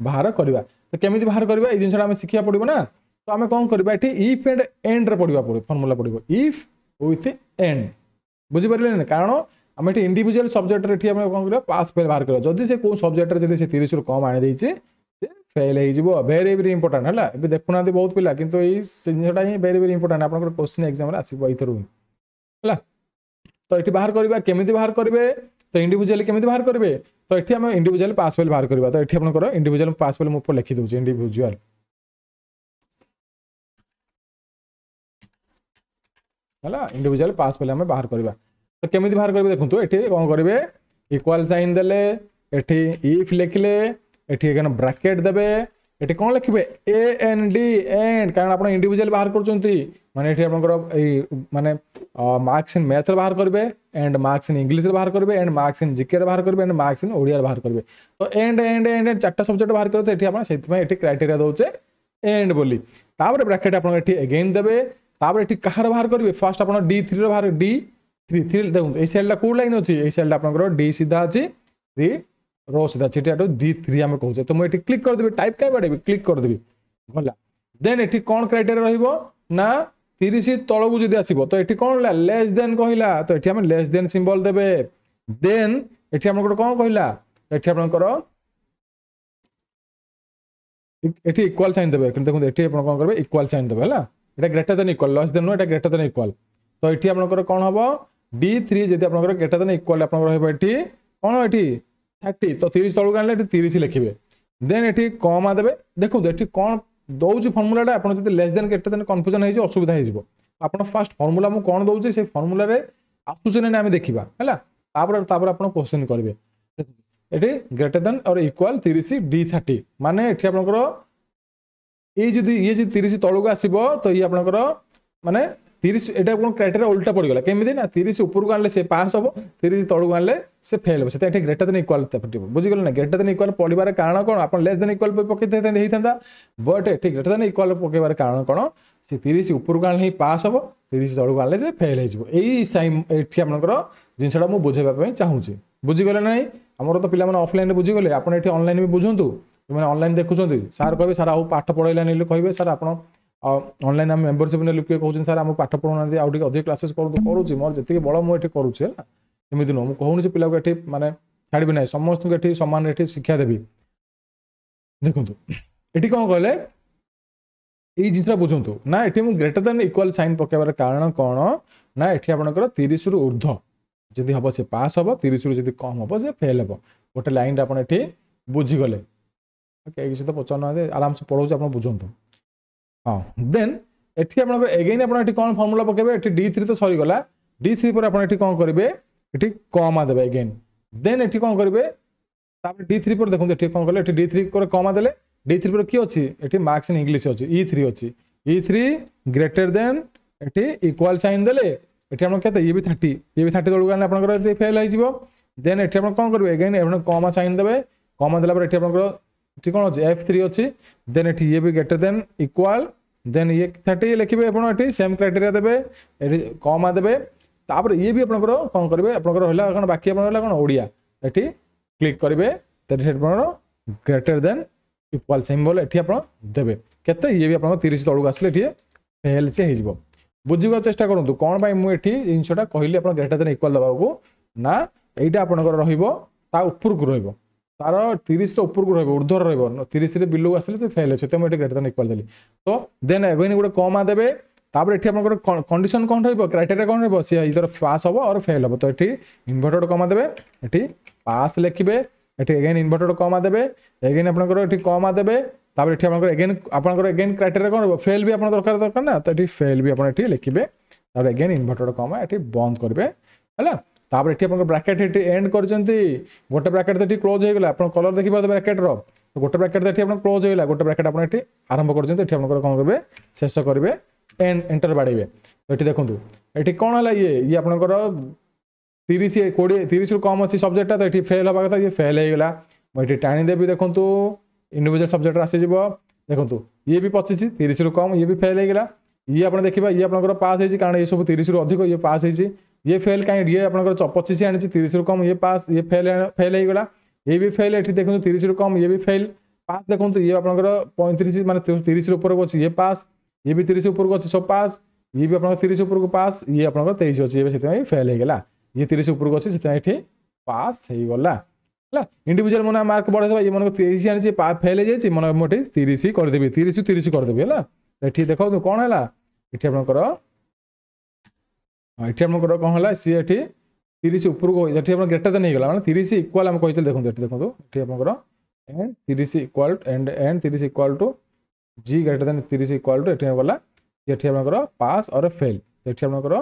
বাহার করিবা তো কেমডি বাহার করিবা এই জিনসা আমি শিখিয়া পড়িব না তো আমি কোন করিবা এটি ইফ এন্ড এন্ড পড়িব পড় ফর্মুলা পড়িব ইফ উইথ এন্ড বুঝিপারে না কারণ আমি এটি ইন্ডিভিজুয়াল সবজেক্টরে এটি আমি কম করা পাস ফেল বাহার করা যদি সে কেউ সবজেক্টরে যদি সে তিরিশ রু কম আনিদেছে সে ফেল হয়ে যাব ভেরি ভেরি ইম্পর্টাট হল এবে দেখু না বহুত পিলা কিন্তু এই জিনিসটা হি ভেরি ভেরি ইম্পর্টাট আপনার কোশ্চিন এক্সামে আসব এইথর হল তো এটি বাহার করা কেমিতি বাহার করবে তো ইন্ডিভিজুয়ালি কেমিতি বাহার করবে তো এটি আমি ইন্ডিভিজুয়ালি পাস ফেল বাহার করা তো এটি আপনার ইন্ডিভিজুয়াল পাস ফেল মু লিখি দেছি ইন্ডিভিজুয়াল ହେଲା ଇଣ୍ଡିଭିଜୁଆଲ ପାସ୍ ପେଲେ ଆମେ ବାହାର କରିବା ତ କେମିତି ବାହାର କରିବେ ଦେଖନ୍ତୁ ଏଠି କ'ଣ କରିବେ ଇକ୍ୱାଲ୍ ସାଇନ୍ ଦେଲେ ଏଠି ଇଫ୍ ଲେଖିଲେ ଏଠି ଏখানে ବ୍ରାକେଟ୍ ଦେବେ ଏଠି କ'ଣ ଲେଖିବେ ଏ ଏନ୍ ଡି ଏଣ୍ଡ କାରଣ ଆପଣ ଇଣ୍ଡିଭିଜୁଆଲ ବାହାର କରୁଛନ୍ତି ମାନେ ଏଠି ଆପଣଙ୍କର ଏଇ ମାନେ ମାର୍କସ ଇନ୍ ମ୍ୟାଥରେ ବାହାର କରିବେ ଏଣ୍ଡ ମାର୍କସ ଇନ୍ ଇଂଲିଶରେ ବାହାର କରିବେ ଏଣ୍ଡ ମାର୍କସ ଇନ୍ ଜିକେରେ ବାହାର କରିବେ ଏଣ୍ଡ ମାର୍କସ ଇନ୍ ଓଡ଼ିଆରେ ବାହାର କରିବେ ତ ଏଣ୍ଡ ଏଣ୍ଡ ଏଣ୍ଡ ଚାରିଟା ସବଜେକ୍ଟ ବାହାର କରିବେ ତ ଏଠି ଆପଣ ସେଥିପାଇଁ ଏଠି କ୍ରାଇଟେରିଆ ଦେଉଛେ ଏଣ୍ଡ ବୋଲି ତାପରେ ବ୍ରାକେଟ୍ ଆପଣ ଏଠି ଏଗେନ୍ ଦେବେ তাপরে এটি কাহার বাহার করবে ফার্স্ট আপনার ডি থ্রি বাহার ডি থ্রি থ্রি দেখুন এই সাইডটা কেউ লাইন অছি এই সাইডটা আপনার ডি সিধা আছে থ্রি রো সিধা আছে এটা ডি থ্রি আমি কোচে তো মু এটি ক্লিক করে দেবে টাইপ কাই বাড়ি ক্লিক করে করিদেবি গলা দেন এটি কোন ক্রাইটেরিয়া রহিব না তিরিশ তলকু যদি আসব তো এটি কোন লেস দেন কহিলা তো এটি আমি লেস দেন সিম্বল দেবে দেন এটি আপনার কোন কহিলা এটি আপনার এটি ইকুয়াল সাইন দেবে দেখুন এটি আপনার কোন করবে ইকুয়াল সাইন দেবে হ্যাঁ এটা greater than equal less than এটা গ্রেটার দেন ইকুয়াল তো এটি আপনার কোণ হব ডি থ্রি যদি আপনার গ্রেটার দেন ইকুয়াল আপনার হব এটি কোণ এটি থার্টি তো তিরিশ তলুক আনলে এটি তিরিশ লিখবে দেন এটি কম দেবে দেখুন এটি কোণ দৌছি ফর্মুলাটা আপনার যদি less than greater than confusion হয়ে অসুবিধা হয়ে যাব আপনার ফার্স্ট ফর্মুলা মু কোণ দৌছি সেই ফর্মুলার আসুছে না আমি দেখিবা হ্যাঁ তাপরে তাপরে আপনার কোশ্চেন করবে এটি গ্রেটার দেন আর ইকুয়াল তিরিশ ডি থার্টি মানে এটি আপনার ଏଇ ଯଦି ଇଏ ଯଦି ତିରିଶ ତଳକୁ ଆସିବ ତ ଇଏ ଆପଣଙ୍କର ମାନେ ତିରିଶ ଏଇଟା କ'ଣ କ୍ରାଇଟେରିଆ ଓଲଟା ପଡ଼ିଗଲା କେମିତି ନା ତିରିଶ ଉପରକୁ ଆଣିଲେ ସେ ପାସ୍ ହେବ ତିରିଶ ତଳକୁ ଆଣିଲେ ସେ ଫେଲ୍ ହେବ ସେଥିପାଇଁ ଏଠି ଗ୍ରେଟର ଦେନ୍ ଇକ୍ୱାଲ୍ ପଡ଼ିବ ବୁଝିଗଲେ ନା ଗ୍ରେଟର ଦେନ୍ ଇକ୍ୱାଲ୍ ପଡ଼ିବାର କାରଣ କ'ଣ ଆପଣ ଲେସ୍ ଦେନ୍ ଇକ୍ୱାଲ୍ ପକେଇଥାନ୍ତେ ହେଇଥାନ୍ତା ବଟ୍ ଏଠି ଗ୍ରେଟର ଦେନ୍ ଇକ୍ୱାଲ୍ ପକେଇବାର କାରଣ କ'ଣ ସେ ତିରିଶ ଉପରକୁ ଆଣିଲେ ହିଁ ପାସ୍ ହେବ ତିରିଶ ତଳକୁ ଆଣିଲେ ସେ ଫେଲ୍ ହେଇଯିବ ଏଇ ସାଇମ୍ ଏଠି ଆପଣଙ୍କର ଜିନିଷଟା ମୁଁ ବୁଝାଇବା ପାଇଁ ଚାହୁଁଛି ବୁଝିଗଲେ ନା ନାହିଁ ଆମର ତ ପିଲାମାନେ ଅଫଲାଇନ୍ରେ ବୁଝିଗଲେ ଆପଣ ଏଠି ଅନଲାଇନ୍ ବି ବୁଝନ୍ତୁ ଯେଉଁମାନେ ଅନଲାଇନ୍ ଦେଖୁଛନ୍ତି ସାର୍ କହିବେ ସାର୍ ଆଉ ପାଠ ପଢ଼ାଇଲାନି ବୋଲି କହିବେ ସାର୍ ଆପଣ ଅନଲାଇନ୍ ଆମେ ମେମ୍ବରସିପ୍ ନେଲୁ କିଏ କହୁଛନ୍ତି ସାର୍ ଆମକୁ ପାଠ ପଢ଼ାଉନାହାନ୍ତି ଆଉ ଟିକେ ଅଧିକ କ୍ଲାସେସ୍ କରନ୍ତୁ କରୁଛି ମୋର ଯେତିକି ବଳ ମୁଁ ଏଠି କରୁଛି ହେଲା ଏମିତି ନୁହଁ ମୁଁ କହୁନି ସେ ପିଲାକୁ ଏଠି ମାନେ ଛାଡ଼ିବି ନାହିଁ ସମସ୍ତଙ୍କୁ ଏଠି ସମାନ ଏଠି ଶିକ୍ଷା ଦେବି ଦେଖନ୍ତୁ ଏଠି କ'ଣ କହିଲେ ଏଇ ଜିନିଷଟା ବୁଝନ୍ତୁ ନା ଏଠି ମୁଁ ଗ୍ରେଟର ଦେନ୍ ଇକ୍ୱାଲ୍ ସାଇନ୍ ପକାଇବାର କାରଣ କ'ଣ ନା ଏଠି ଆପଣଙ୍କର ତିରିଶରୁ ଉର୍ଦ୍ଧ୍ୱ ଯଦି ହେବ ସେ ପାସ୍ ହବ ତିରିଶରୁ ଯଦି କମ୍ ହେବ ସେ ଫେଲ୍ ହେବ ଗୋଟେ ଲାଇନ୍ରେ ଆପଣ ଏଠି ବୁଝିଗଲେ କେହି କିଛି ତ ପଚାରୁନାହାନ୍ତି ଆରାମସେ ପଢ଼ଉଛି ଆପଣ ବୁଝନ୍ତୁ ହଁ ଦେନ୍ ଏଠି ଆପଣଙ୍କର ଏଗେନ୍ ଆପଣ ଏଠି କ'ଣ ଫର୍ମୁଲା ପକେଇବେ ଏଠି ଡି ଥ୍ରୀ ତ ସରିଗଲା ଡି ଥ୍ରୀ ପରେ ଆପଣ ଏଠି କ'ଣ କରିବେ ଏଠି କମା ଦେବେ ଏଗେନ୍ ଦେନ୍ ଏଠି କ'ଣ କରିବେ ତାପରେ ଡି ଥ୍ରୀ ପରେ ଦେଖନ୍ତୁ ଏଠି କ'ଣ କଲେ ଏଠି ଡି ଥ୍ରୀ ପରେ କମା ଦେଲେ ଡି ଥ୍ରୀ ପରେ କିଏ ଅଛି ଏଠି ମାର୍କ୍ସ ଇନ୍ ଇଂଲିଶ ଅଛି ଇ ଥ୍ରୀ ଅଛି ଇ ଥ୍ରୀ ଗ୍ରେଟର ଦେନ୍ ଏଠି ଇକ୍ୱାଲ ସାଇନ୍ ଦେଲେ ଏଠି ଆପଣ କେତେ ଇଏ ବି ଥାର୍ଟି ଇଏ ବି ଥାର୍ଟି ତଳକୁ ଆଣିଲେ ଆପଣଙ୍କର ଏଠି ଫେଲ୍ ହେଇଯିବ ଦେନ୍ ଏଠି ଆପଣ କ'ଣ କରିବେ ଏଗେନ୍ ଆପଣ କମା ସାଇନ୍ ଦେବେ କମା ଦେଲା ପରେ ଏଠି ଆପଣଙ୍କର ଏଠି କ'ଣ ଅଛି ଏଫ୍ ଥ୍ରୀ ଅଛି ଦେନ୍ ଏଠି ଇଏ ବି ଗ୍ରେଟର୍ ଦେନ୍ ଇକ୍ୱାଲ୍ ଦେନ୍ ଇଏ ଥାର୍ଟି ଲେଖିବେ ଆପଣ ଏଠି ସେମ୍ କ୍ରାଇଟେରିଆ ଦେବେ ଏଠି କମା ଦେବେ ତାପରେ ଇଏ ବି ଆପଣଙ୍କର କ'ଣ କରିବେ ଆପଣଙ୍କର ରହିଲା କ'ଣ ବାକି ଆପଣଙ୍କର ରହିଲା କ'ଣ ଓଡ଼ିଆ ଏଠି କ୍ଲିକ୍ କରିବେ ତେବେ ସେଠି ଆପଣଙ୍କର ଗ୍ରେଟର୍ ଦେନ୍ ଇକ୍ୱାଲ୍ ସିମ୍ବଲ୍ ଏଠି ଆପଣ ଦେବେ କେତେ ଇଏ ବି ଆପଣଙ୍କ ତିରିଶ ତଳକୁ ଆସିଲେ ଏଠି ଫେଲ୍ ସେ ହେଇଯିବ ବୁଝିବାକୁ ଚେଷ୍ଟା କରନ୍ତୁ କ'ଣ ପାଇଁ ମୁଁ ଏଠି ଜିନିଷଟା କହିଲି ଆପଣ ଗ୍ରେଟର୍ ଦେନ୍ ଇକ୍ୱାଲ୍ ଦେବାକୁ ନା ଏଇଟା ଆପଣଙ୍କର ରହିବ ତା ଉପରକୁ ରହିବ ତାର ତିରିଶର ଉପରକୁ ରହିବ ଉର୍ଦ୍ଧ୍ୱ ରହିବ ତିରିଶରେ ବିଲକୁ ଆସିଲେ ସେ ଫେଲ୍ ଅଛି ତେଣୁ ଏଠି ଗ୍ରେଟର ଦେନ୍ ଇକ୍ୱାଲ୍ ଦେଲି ତ ଦେନ୍ ଏଗୋଇନ୍ ଗୋଟେ କମା ଦେବେ ତାପରେ ଏଠି ଆପଣଙ୍କର କଣ୍ଡିସନ୍ କ'ଣ ରହିବ କ୍ରାଇଟେରିଆ କ'ଣ ରହିବ ସିଏ ଇଦର ପାସ୍ ହେବ ଅର୍ ଫେଲ୍ ହେବ ତ ଏଠି ଇନଭର୍ଟର୍ କମା ଦେବେ ଏଠି ପାସ୍ ଲେଖିବେ ଏଠି ଏଗେନ୍ ଇନଭର୍ଟର୍ କମା ଦେବେ ଏଗେନ୍ ଆପଣଙ୍କର ଏଠି କମା ଦେବେ ତାପରେ ଏଠି ଆପଣଙ୍କର ଏଗେନ୍ ଆପଣଙ୍କର ଏଗେନ୍ କ୍ରାଇଟେରିଆ କ'ଣ ରହିବ ଫେଲ୍ ବି ଆପଣ ଦରକାର ଦରକାର ନା ତ ଏଠି ଫେଲ୍ ବି ଆପଣ ଏଠି ଲେଖିବେ ତାପରେ ଏଗେନ୍ ଇନଭର୍ଟର୍ କମା ଏଠି ବନ୍ଦ କରିବେ ହେଲା তাপরে এটি আপনার ব্রাকেট এটি এন্ড করছেন গোটে ব্রাকেট তো এটি ক্লোজ হয়ে গেল আপনার কলর দেখিপারে ব্রাকেটর তো গোটে ব্রাকেট তো এটি আপনার ক্লোজ হয়ে গেল গোটে ব্রাকেট আপনার এটি আরম্ভ করছেন এটি আপনার কম করবে শেষ করবে এন্ড এন্টার বাড়াইবে তো এটি দেখুন এটি কোণ হল ইয়ে ইয়ে আপনার তিরিশ কোড়িয়ে তিরিশ কম অছি সবজেক্টটা তো এটি ফেল হওয়া কথা ইয়ে ফেল হয়ে গেলা এটি টাণিদেবি দেখুন ইন্ডিভিজুয়াল সবজেক্টর আসিযোগ দেখুন ইয়ে বি পঁচিশ তিরিশ কম ইয়ে বি ফেল হয়ে গেলা ইয়ে আপনার দেখবা ইয়ে আপনার পাস হয়েছে কারণ এসব তিরিশ অধিক ইয়ে পাস হয়েছে ये फेल कहीं ये आप पचिश आनी तीस रु कम ये पास ये फेल फेल होगा ये भी फेल ये देखते तीस रु कम ये भी फेल पास देखते ये आप पैंतीस मानते तीस उपरक अच्छे ये पास ये भी तीस उपरक अच्छे सब पास ये भी आप तीस उपरक पास ये आप तेईस अच्छे से फेल होगा ये तीस उपरक अच्छे से पास होगला ହେଲା ଇଣ୍ଡିଭିଜୁଆଲ मैंने मार्क ବଢ଼େଇଦେବା ये मन ତେଇଶ ଆଣିଛି ଫେଲ ହେଇଯାଇଛି ମନେ ମୁଁ ଏଠି तीस କରିଦେବି ତିରିଶରୁ ତିରିଶ କରିଦେବି ହେଲା ଏଠି ଦେଖନ୍ତୁ କ'ଣ ହେଲା ଏଠି ଆପଣଙ୍କର ଏଠି ଆମର କ'ଣ ହେଲା ସିଏ ଏଠି ତିରିଶ ଉପରକୁ ଏଠି ଆମର ଗ୍ରେଟର ଦେନ୍ ହେଇଗଲା ମାନେ ତିରିଶ ଇକ୍ୱାଲ୍ ଆମେ କହିଥିଲେ ଦେଖନ୍ତୁ ଏଠି ଦେଖନ୍ତୁ ଏଠି ଆପଣଙ୍କର ଏଣ୍ଡ ତିରିଶ ଇକ୍ୱାଲ୍ ଏଣ୍ଡ ଏଣ୍ଡ ତିରିଶ equal to G greater than ତିରିଶ ଇକ୍ୱାଲ୍ ଟୁ ଏଠି ଗଲା ଏଠି ଆପଣଙ୍କର ପାସ୍ ଅର୍ ଫେଲ୍ ଏଠି ଆପଣଙ୍କର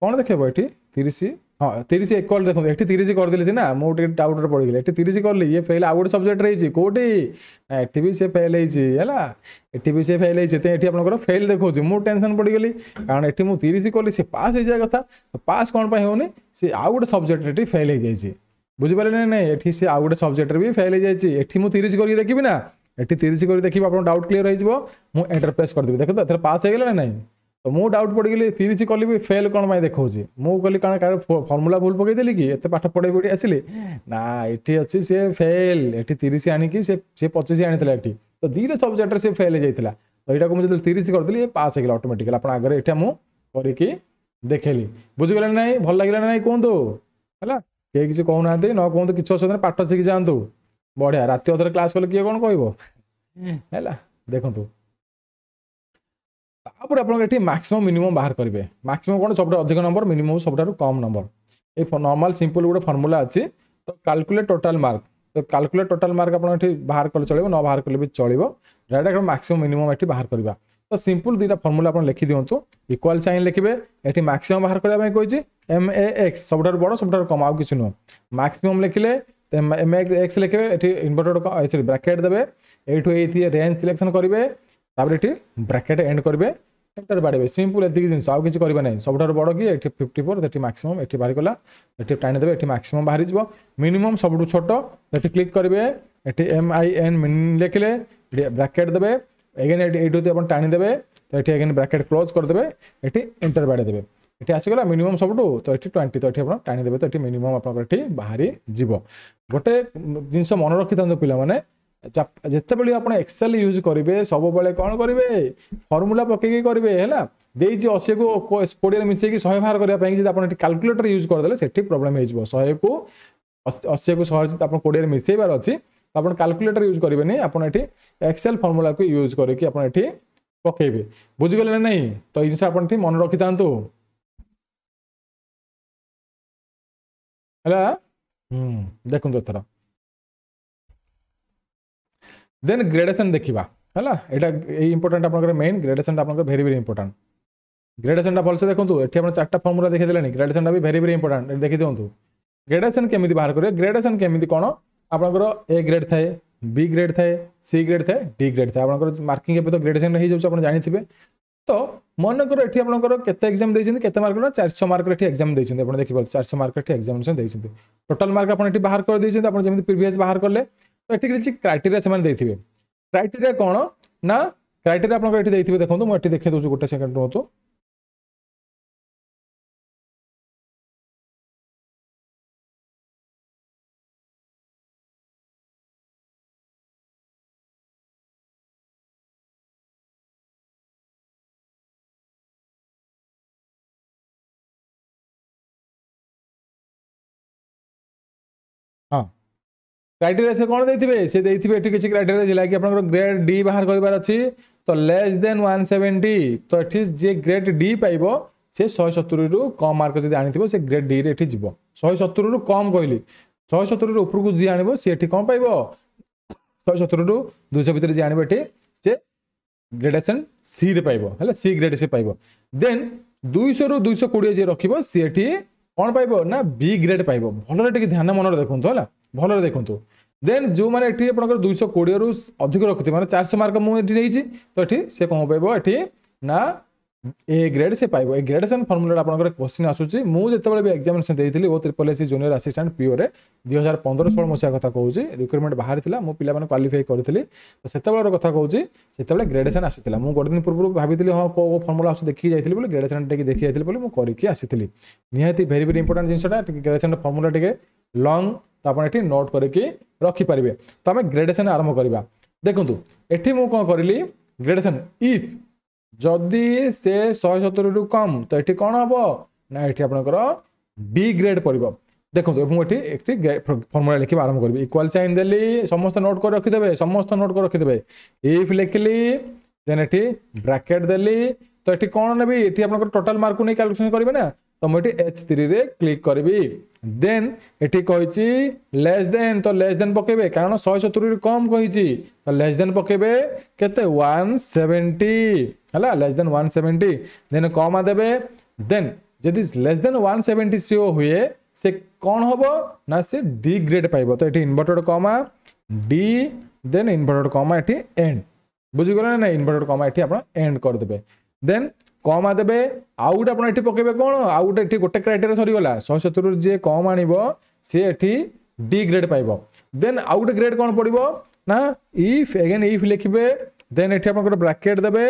କ'ଣ ଦେଖେଇବ ଏଠି ତିରିଶ ହଁ ତିରିଶ କଲ୍ ଦେଖନ୍ତୁ ଏଠି ତିରିଶ କରିଦେଲି ସେ ନା ମୁଁ ଟିକେ ଡାଉଟ୍ରେ ପଡ଼ିଗଲି ଏଠି ତିରିଶ କଲି ଇଏ ଫେଲ୍ ଆଉ ଗୋଟେ ସବଜେକ୍ଟ ହେଇଛି କେଉଁଠି ନା ଏଠି ବି ସେ ଫେଲ୍ ହେଇଛି ହେଲା ଏଠି ବି ସେ ଫେଲ୍ ହେଇଛି ସେଥିପାଇଁ ଏଠି ଆପଣଙ୍କର ଫେଲ୍ ଦେଖାଉଛି ମୁଁ ଟେନସନ୍ ପଡ଼ିଗଲି କାରଣ ଏଠି ମୁଁ ତିରିଶ କଲି ସେ ପାସ୍ ହେଇଯିବା କଥା ପାସ୍ କ'ଣ ପାଇଁ ହେଉନି ସେ ଆଉ ଗୋଟେ ସବଜେକ୍ଟରେ ଏଠି ଫେଲ୍ ହେଇଯାଇଛି ବୁଝିପାରିଲେ ନା ନାଇଁ ଏଠି ସେ ଆଉ ଗୋଟେ ସବଜେକ୍ଟରେ ବି ଫେଲ୍ ହେଇଯାଇଛି ଏଠି ମୁଁ ତିରିଶ କରିକି ଦେଖିବି ନା ଏଠି ତିରିଶ କରି ଦେଖିବି ଆପଣ ଡାଉଟ୍ କ୍ଲିୟର୍ ହେଇଯିବ ମୁଁ ଏଣ୍ଟର ପ୍ରେସ୍ କରିଦେବି ଦେଖନ୍ତୁ ଏଥର ପାସ୍ ହେଇଗଲା ନା ନାହିଁ तो मुझ डाउट पड़गली तीस कल भी फेल कौन देखा मुझे कह फर्मूला भूल पकई देली पाठ पढ़े पढ़ी आसली ना ये अच्छे सी फेल ये तीस आणिकी सी पचीस आनी था तो दुटा सब्जेक्ट सी फेल होता तो यहाँ मुझे तीस करदी ये पास होगा अटोमेटिकल आप आगे ये मुझे कर देखेली बुझीगले ना भल लगे ना ना कहतु है कि किसी न कहतु किसी पाठ शिखी जातु बढ़िया रात अधिक क्लास कले किए कौन कह देखु তাপরে আপনার এটি ম্যাক্সিমম মিনিমম বাহার করবে ম্যাক্সিমম কোণ সবুঠার অধিক নম্বর মিনিমম সবুঠার কম নম্বর এই নর্মাল সিম্পল গোটে ফর্মুলা আছে তো ক্যালকুলেট টোটাল মার্ক তো ক্যালকুলেট টোটাল মার্ক আপনার এটি বাহার কলে চলবে ন বাহার কলে বি চলব ডাইরেক্ট ম্যাক্সিমম মিনিমম এটি বাহার করা তো সিম্পল দুইটা ফর্মুলা আপনার লিখি দিও ইকুয়াল সাইন লিখবে এটি ম্যাক্সিমম বাহার করা কইছি এম এ এক্স সবুঠার বড় সবুঠার কম আউ কিছু নুহ ম্যাক্সিমম লিখলে এম এক্স লিখবে এটি ইনভর্টেড সরি ব্রাকেট দেবে এইটু এই রেঞ্জ সিলেকশন করবে তাপরে এটি ব্রাকেট এন্ড করবে এন্টার বাড়বে সিম্পল এদিকে জিনিস আউ কিছু করবে না সবুঠার বড় কি এটি ফিফটি ফোর এটি ম্যাক্সিমাম এটি বাহারি গলা এটি টাইনে দেবে এটি ম্যাক্সিমাম বাহারি যাব মিনিমম সবুঠু ছোট এটি ক্লিক করবে এটি এম আই এন লিখলে এটি ব্রাকেট দেবে এগেন এটি এইটুতে আপনার টাইনে দেবে তো এটি এগেন ব্রাকেট ক্লোজ করে এটি এন্টার বাড়ি দেবে এটি আসিগলা মিনিমম সবুঠু তো এটি টোয়েন্টি তো এটি আপনার টাইনে দেবে তো এটি মিনিমম আপনার এটি বাহারি যাব গোটে জিনিস মনে রাখি থাকে পিলা মানে ଯେତେବେଳେ ଆପଣ ଏକ୍ସେଲ ୟୁଜ୍ କରିବେ ସବୁବେଳେ କ'ଣ କରିବେ ଫର୍ମୁଲା ପକେଇକି କରିବେ ହେଲା ଦେଇଛି ଅଶୀକୁ କୋଡ଼ିଏରେ ମିଶେଇକି ଶହେ ବାହାର କରିବା ପାଇଁ ଯଦି ଆପଣ ଏଠି କାଲକୁଲେଟର ୟୁଜ୍ କରିଦେଲେ ସେଠି ପ୍ରୋବ୍ଲେମ୍ ହେଇଯିବ ଶହେକୁ ଅଶୀକୁ ଶହେ ଆପଣ କୋଡ଼ିଏରେ ମିଶେଇବାର ଅଛି ଆପଣ କାଲକୁଲେଟର ୟୁଜ୍ କରିବେନି ଆପଣ ଏଠି ଏକ୍ସେଲ ଫର୍ମୁଲାକୁ ୟୁଜ୍ କରିକି ଆପଣ ଏଠି ପକେଇବେ ବୁଝିଗଲେ ନା ନାହିଁ ତ ଏଇ ଜିନିଷ ଆପଣ ଏଠି ମନେ ରଖିଥାନ୍ତୁ ହେଲା ହୁଁ ଦେଖନ୍ତୁ ଏଥର ଦେନ୍ ଗ୍ରେଡ଼େସନ୍ ଦେଖିବା ହେଲା ଏଇଟା ଏଇ ଇମ୍ପୋର୍ଟାଣ୍ଟ ଆପଣଙ୍କର ମେନ୍ ଗ୍ରେଡ଼େସନ୍ଟା ଆପଣଙ୍କର ଭେରି ଭେରି ଇମ୍ପୋର୍ଟାଣ୍ଟ ଗ୍ରେଡ଼େସନ୍ଟା ଭଲସେ ଦେଖନ୍ତୁ ଏଠି ଆପଣ ଚାରିଟା ଫର୍ମୁଲା ଦେଖିଦେଲେଣି ଗ୍ରେଡ଼େସନ୍ଟା ବି ଭେରି ଭେରି ଇମ୍ପୋର୍ଟାଣ୍ଟ ଦେଖିଦିଅନ୍ତୁ ଗ୍ରେଡ଼େସନ୍ କେମିତି ବାହାର କରିବେ ଗ୍ରେଡ଼େସନ୍ କେମିତି କ'ଣ ଆପଣଙ୍କର ଏ ଗ୍ରେଡ୍ ଥାଏ বি গ্রেড থাকে সি গ্রেড থাকে ডি গ্রেড থাকে আপনার মার্কিং এবে তো গ্রেডেসন হয়ে যাচ্ছে আপনার জাঁথিবে তো মনে করো এটি আপনার কেতে এক্সাম দিয়েছেন কেতে মার্ক না চারশো মার্কের এটি এক্সাম দিয়েছেন আপনার দেখিপার চারশো মার্কের এটি এক্সামিনেসন দিয়েছেন টোটাল মার্ক আপনার এটি বাহার করে দিয়েছেন আপনার যেমন প্রিভিয়াস বাহার কলে ତ ଏଠି କିଛି କ୍ରାଇଟେରିଆ ସେମାନେ ଦେଇଥିବେ କ୍ରାଇଟେରିଆ କ'ଣ ନା କ୍ରାଇଟେରିଆ ଆପଣଙ୍କର ଏଠି ଦେଇଥିବେ ଦେଖନ୍ତୁ ମୁଁ ଏଠି ଦେଖାଇ ଦେଉଛି ଗୋଟେ ସେକେଣ୍ଡ ରୁହନ୍ତୁ ক্রাইটেরিয়া সে কোণ দিয়ে সে দিয়ে এটি কিছু ক্রাইটেরিয়া যেটা কি আপনার গ্রেড ডি বাহার করবার অছি তো লেস দেন ওয়ান সেভেন্টি তো এটি যে গ্রেড ডি পাইব সে শহে সতুরিরু কম মার্ক যদি আনিথিব সে গ্রেড ডি রে এটি যাব শহে সতুরিরু কম কহিলি শহে সতুরিরু উপরকু যে আনিব সে এটি কম পাইব শহে সতুরিরু দুইশহ ভিতরে যে আনিব এটি সে গ্রেডেসন সি রে পাইব হলে সি গ্রেড সে পাইব দেন দুইশহ রু দুইশহ কোড়িয়ে যে রখিব সি এটি କ'ଣ ପାଇବ ନା ବି ଗ୍ରେଡ୍ ପାଇବ ଭଲରେ ଟିକେ ଧ୍ୟାନ ମନରେ ଦେଖନ୍ତୁ ହେଲା ଭଲରେ ଦେଖନ୍ତୁ ଦେନ୍ ଯେଉଁମାନେ ଏଠି ଆପଣଙ୍କର ଦୁଇଶହ କୋଡ଼ିଏରୁ ଅଧିକ ରଖିଥିବେ ମାନେ ଚାରିଶହ ମାର୍କ ମୁଁ ଏଠି ନେଇଛି ତ ଏଠି ସେ କ'ଣ ପାଇବ ଏଠି ନା ଏ ଗ୍ରେଡ୍ ସେ ପାଇବ ଏ ଗ୍ରେଡେସନ୍ ଫର୍ମୁଲାରେ ଆପଣଙ୍କର କୋଶ୍ଚିନ୍ ଆସୁଛି ମୁଁ ଯେତେବେଳେ ବି ଏକ୍ଜାମିନେସନ୍ ଦେଇଥିଲି O triple S C junior assistant ପିଓରେ ଦୁଇ ହଜାର ପନ୍ଦର ଷୋହଳ ମସିହା କଥା କହୁଛି ରିକ୍ରୁଟମେଣ୍ଟ ବାହାରିଥିଲା ମୁଁ ପିଲାମାନେ କ୍ୱାଲିଫାଇ କରିଥିଲି ତ ସେତେବେଳର କଥା କହୁଛି ସେତେବେଳେ ଗ୍ରେଡେସନ୍ ଆସିଥିଲା ମୁଁ ଗୋଟେ ଦିନ ପୂର୍ବରୁ ଭାବିଥିଲି ହଁ କେଉଁ ଫର୍ମୁଲା ଆସୁଛି ଦେଖିକି ଯାଇଥିଲି ବୋଲି ଗ୍ରେଡେସନ୍ ଟିକେ ଦେଖି ଯାଇଥିଲି ବୋଲି ମୁଁ କରିକି ଆସିଥିଲି ନିହାତି ଭେରି ଭେରି ଇମ୍ପୋର୍ଟାଣ୍ଟ ଜିନିଷଟା ଗ୍ରେଡେସନ୍ ଫର୍ମୁଲା ଟିକେ ଲଙ୍ଗ୍ ତ ଆପଣ ଏଠି ନୋଟ୍ କରିକି ରଖିପାରିବେ ତ ଆମେ ଗ୍ରେଡେସନ୍ ଆରମ୍ଭ କରିବା ଦେଖନ୍ତୁ ଏଠି ମୁଁ କ'ଣ କରିଲି ଗ୍ରେଡେସନ୍ ଇଫ୍ ଯଦି ସେ ଶହେ ସତୁରିରୁ କମ୍ ତ ଏଠି କ'ଣ ହେବ ନା ଏଠି ଆପଣଙ୍କର ବି ଗ୍ରେଡ୍ ପଡ଼ିବ ଦେଖନ୍ତୁ ଏବଂ ଏଠି ଏଠି ଫର୍ମୁଲା ଲେଖିବା ଆରମ୍ଭ କରିବି ଇକ୍ୱାଲ୍ ସାଇନ୍ ଦେଲି ସମସ୍ତେ ନୋଟ୍ କରି ରଖିଦେବେ ସମସ୍ତେ ନୋଟ୍ କରି ରଖିଦେବେ ଇଫ୍ ଲେଖିଲି ଦେନ୍ ଏଠି ବ୍ରାକେଟ୍ ଦେଲି ତ ଏଠି କ'ଣ ନେବି ଏଠି ଆପଣଙ୍କର ଟୋଟାଲ୍ ମାର୍କକୁ ନେଇ କ୍ୟାଲକୁଲେସନ୍ କରିବେ ନା ତୁମେ ଏଠି ଏଚ୍ ଥ୍ରୀରେ କ୍ଲିକ୍ କରିବି ଦେନ୍ ଏଠି କହିଛି ଲେସ୍ ଦେନ୍ ତ ଲେସ୍ ଦେନ୍ ପକେଇବେ କାରଣ ଶହେ ସତୁରିରୁ କମ୍ କହିଛି ତ ଲେସ୍ ଦେନ୍ ପକେଇବେ କେତେ ୱାନ୍ ସେଭେଣ୍ଟି ହେଲା less than one seventy then comma ଦେବେ ଦେନ୍ ଯଦି ଲେସ୍ ଦେନ୍ ୱାନ୍ ସେଭେଣ୍ଟି ସିଓ ହୁଏ ସେ କ'ଣ ହେବ ନା ସେ ଡି ଗ୍ରେଡ୍ ପାଇବ ତ ଏଠି ଇନଭର୍ଟେଡ଼ କମା ଡି ଦେନ୍ ଇନଭର୍ଟେଡ଼ କମା ଏଠି ଏଣ୍ଡ ବୁଝିଗଲେ ନା ଇନଭର୍ଟେଡ଼ କମା ଏଠି ଆପଣ ଏଣ୍ଡ କରିଦେବେ ଦେନ୍ কম আদেবে আউ গোটে আপনার এটি পকাইবে কোণ আউ গোটে এটি গোটে ক্রাইটেরিয়া সরিগলা 170 সতুরি যে কম আনব সে এটি ডি গ্রেড পাইব দেন আউ গোটে গ্রেড কোণ পড়ব না ইফ এগেন ইফ লিখিবে দেন এটি আপনার গোটে ব্রাকেট দেবে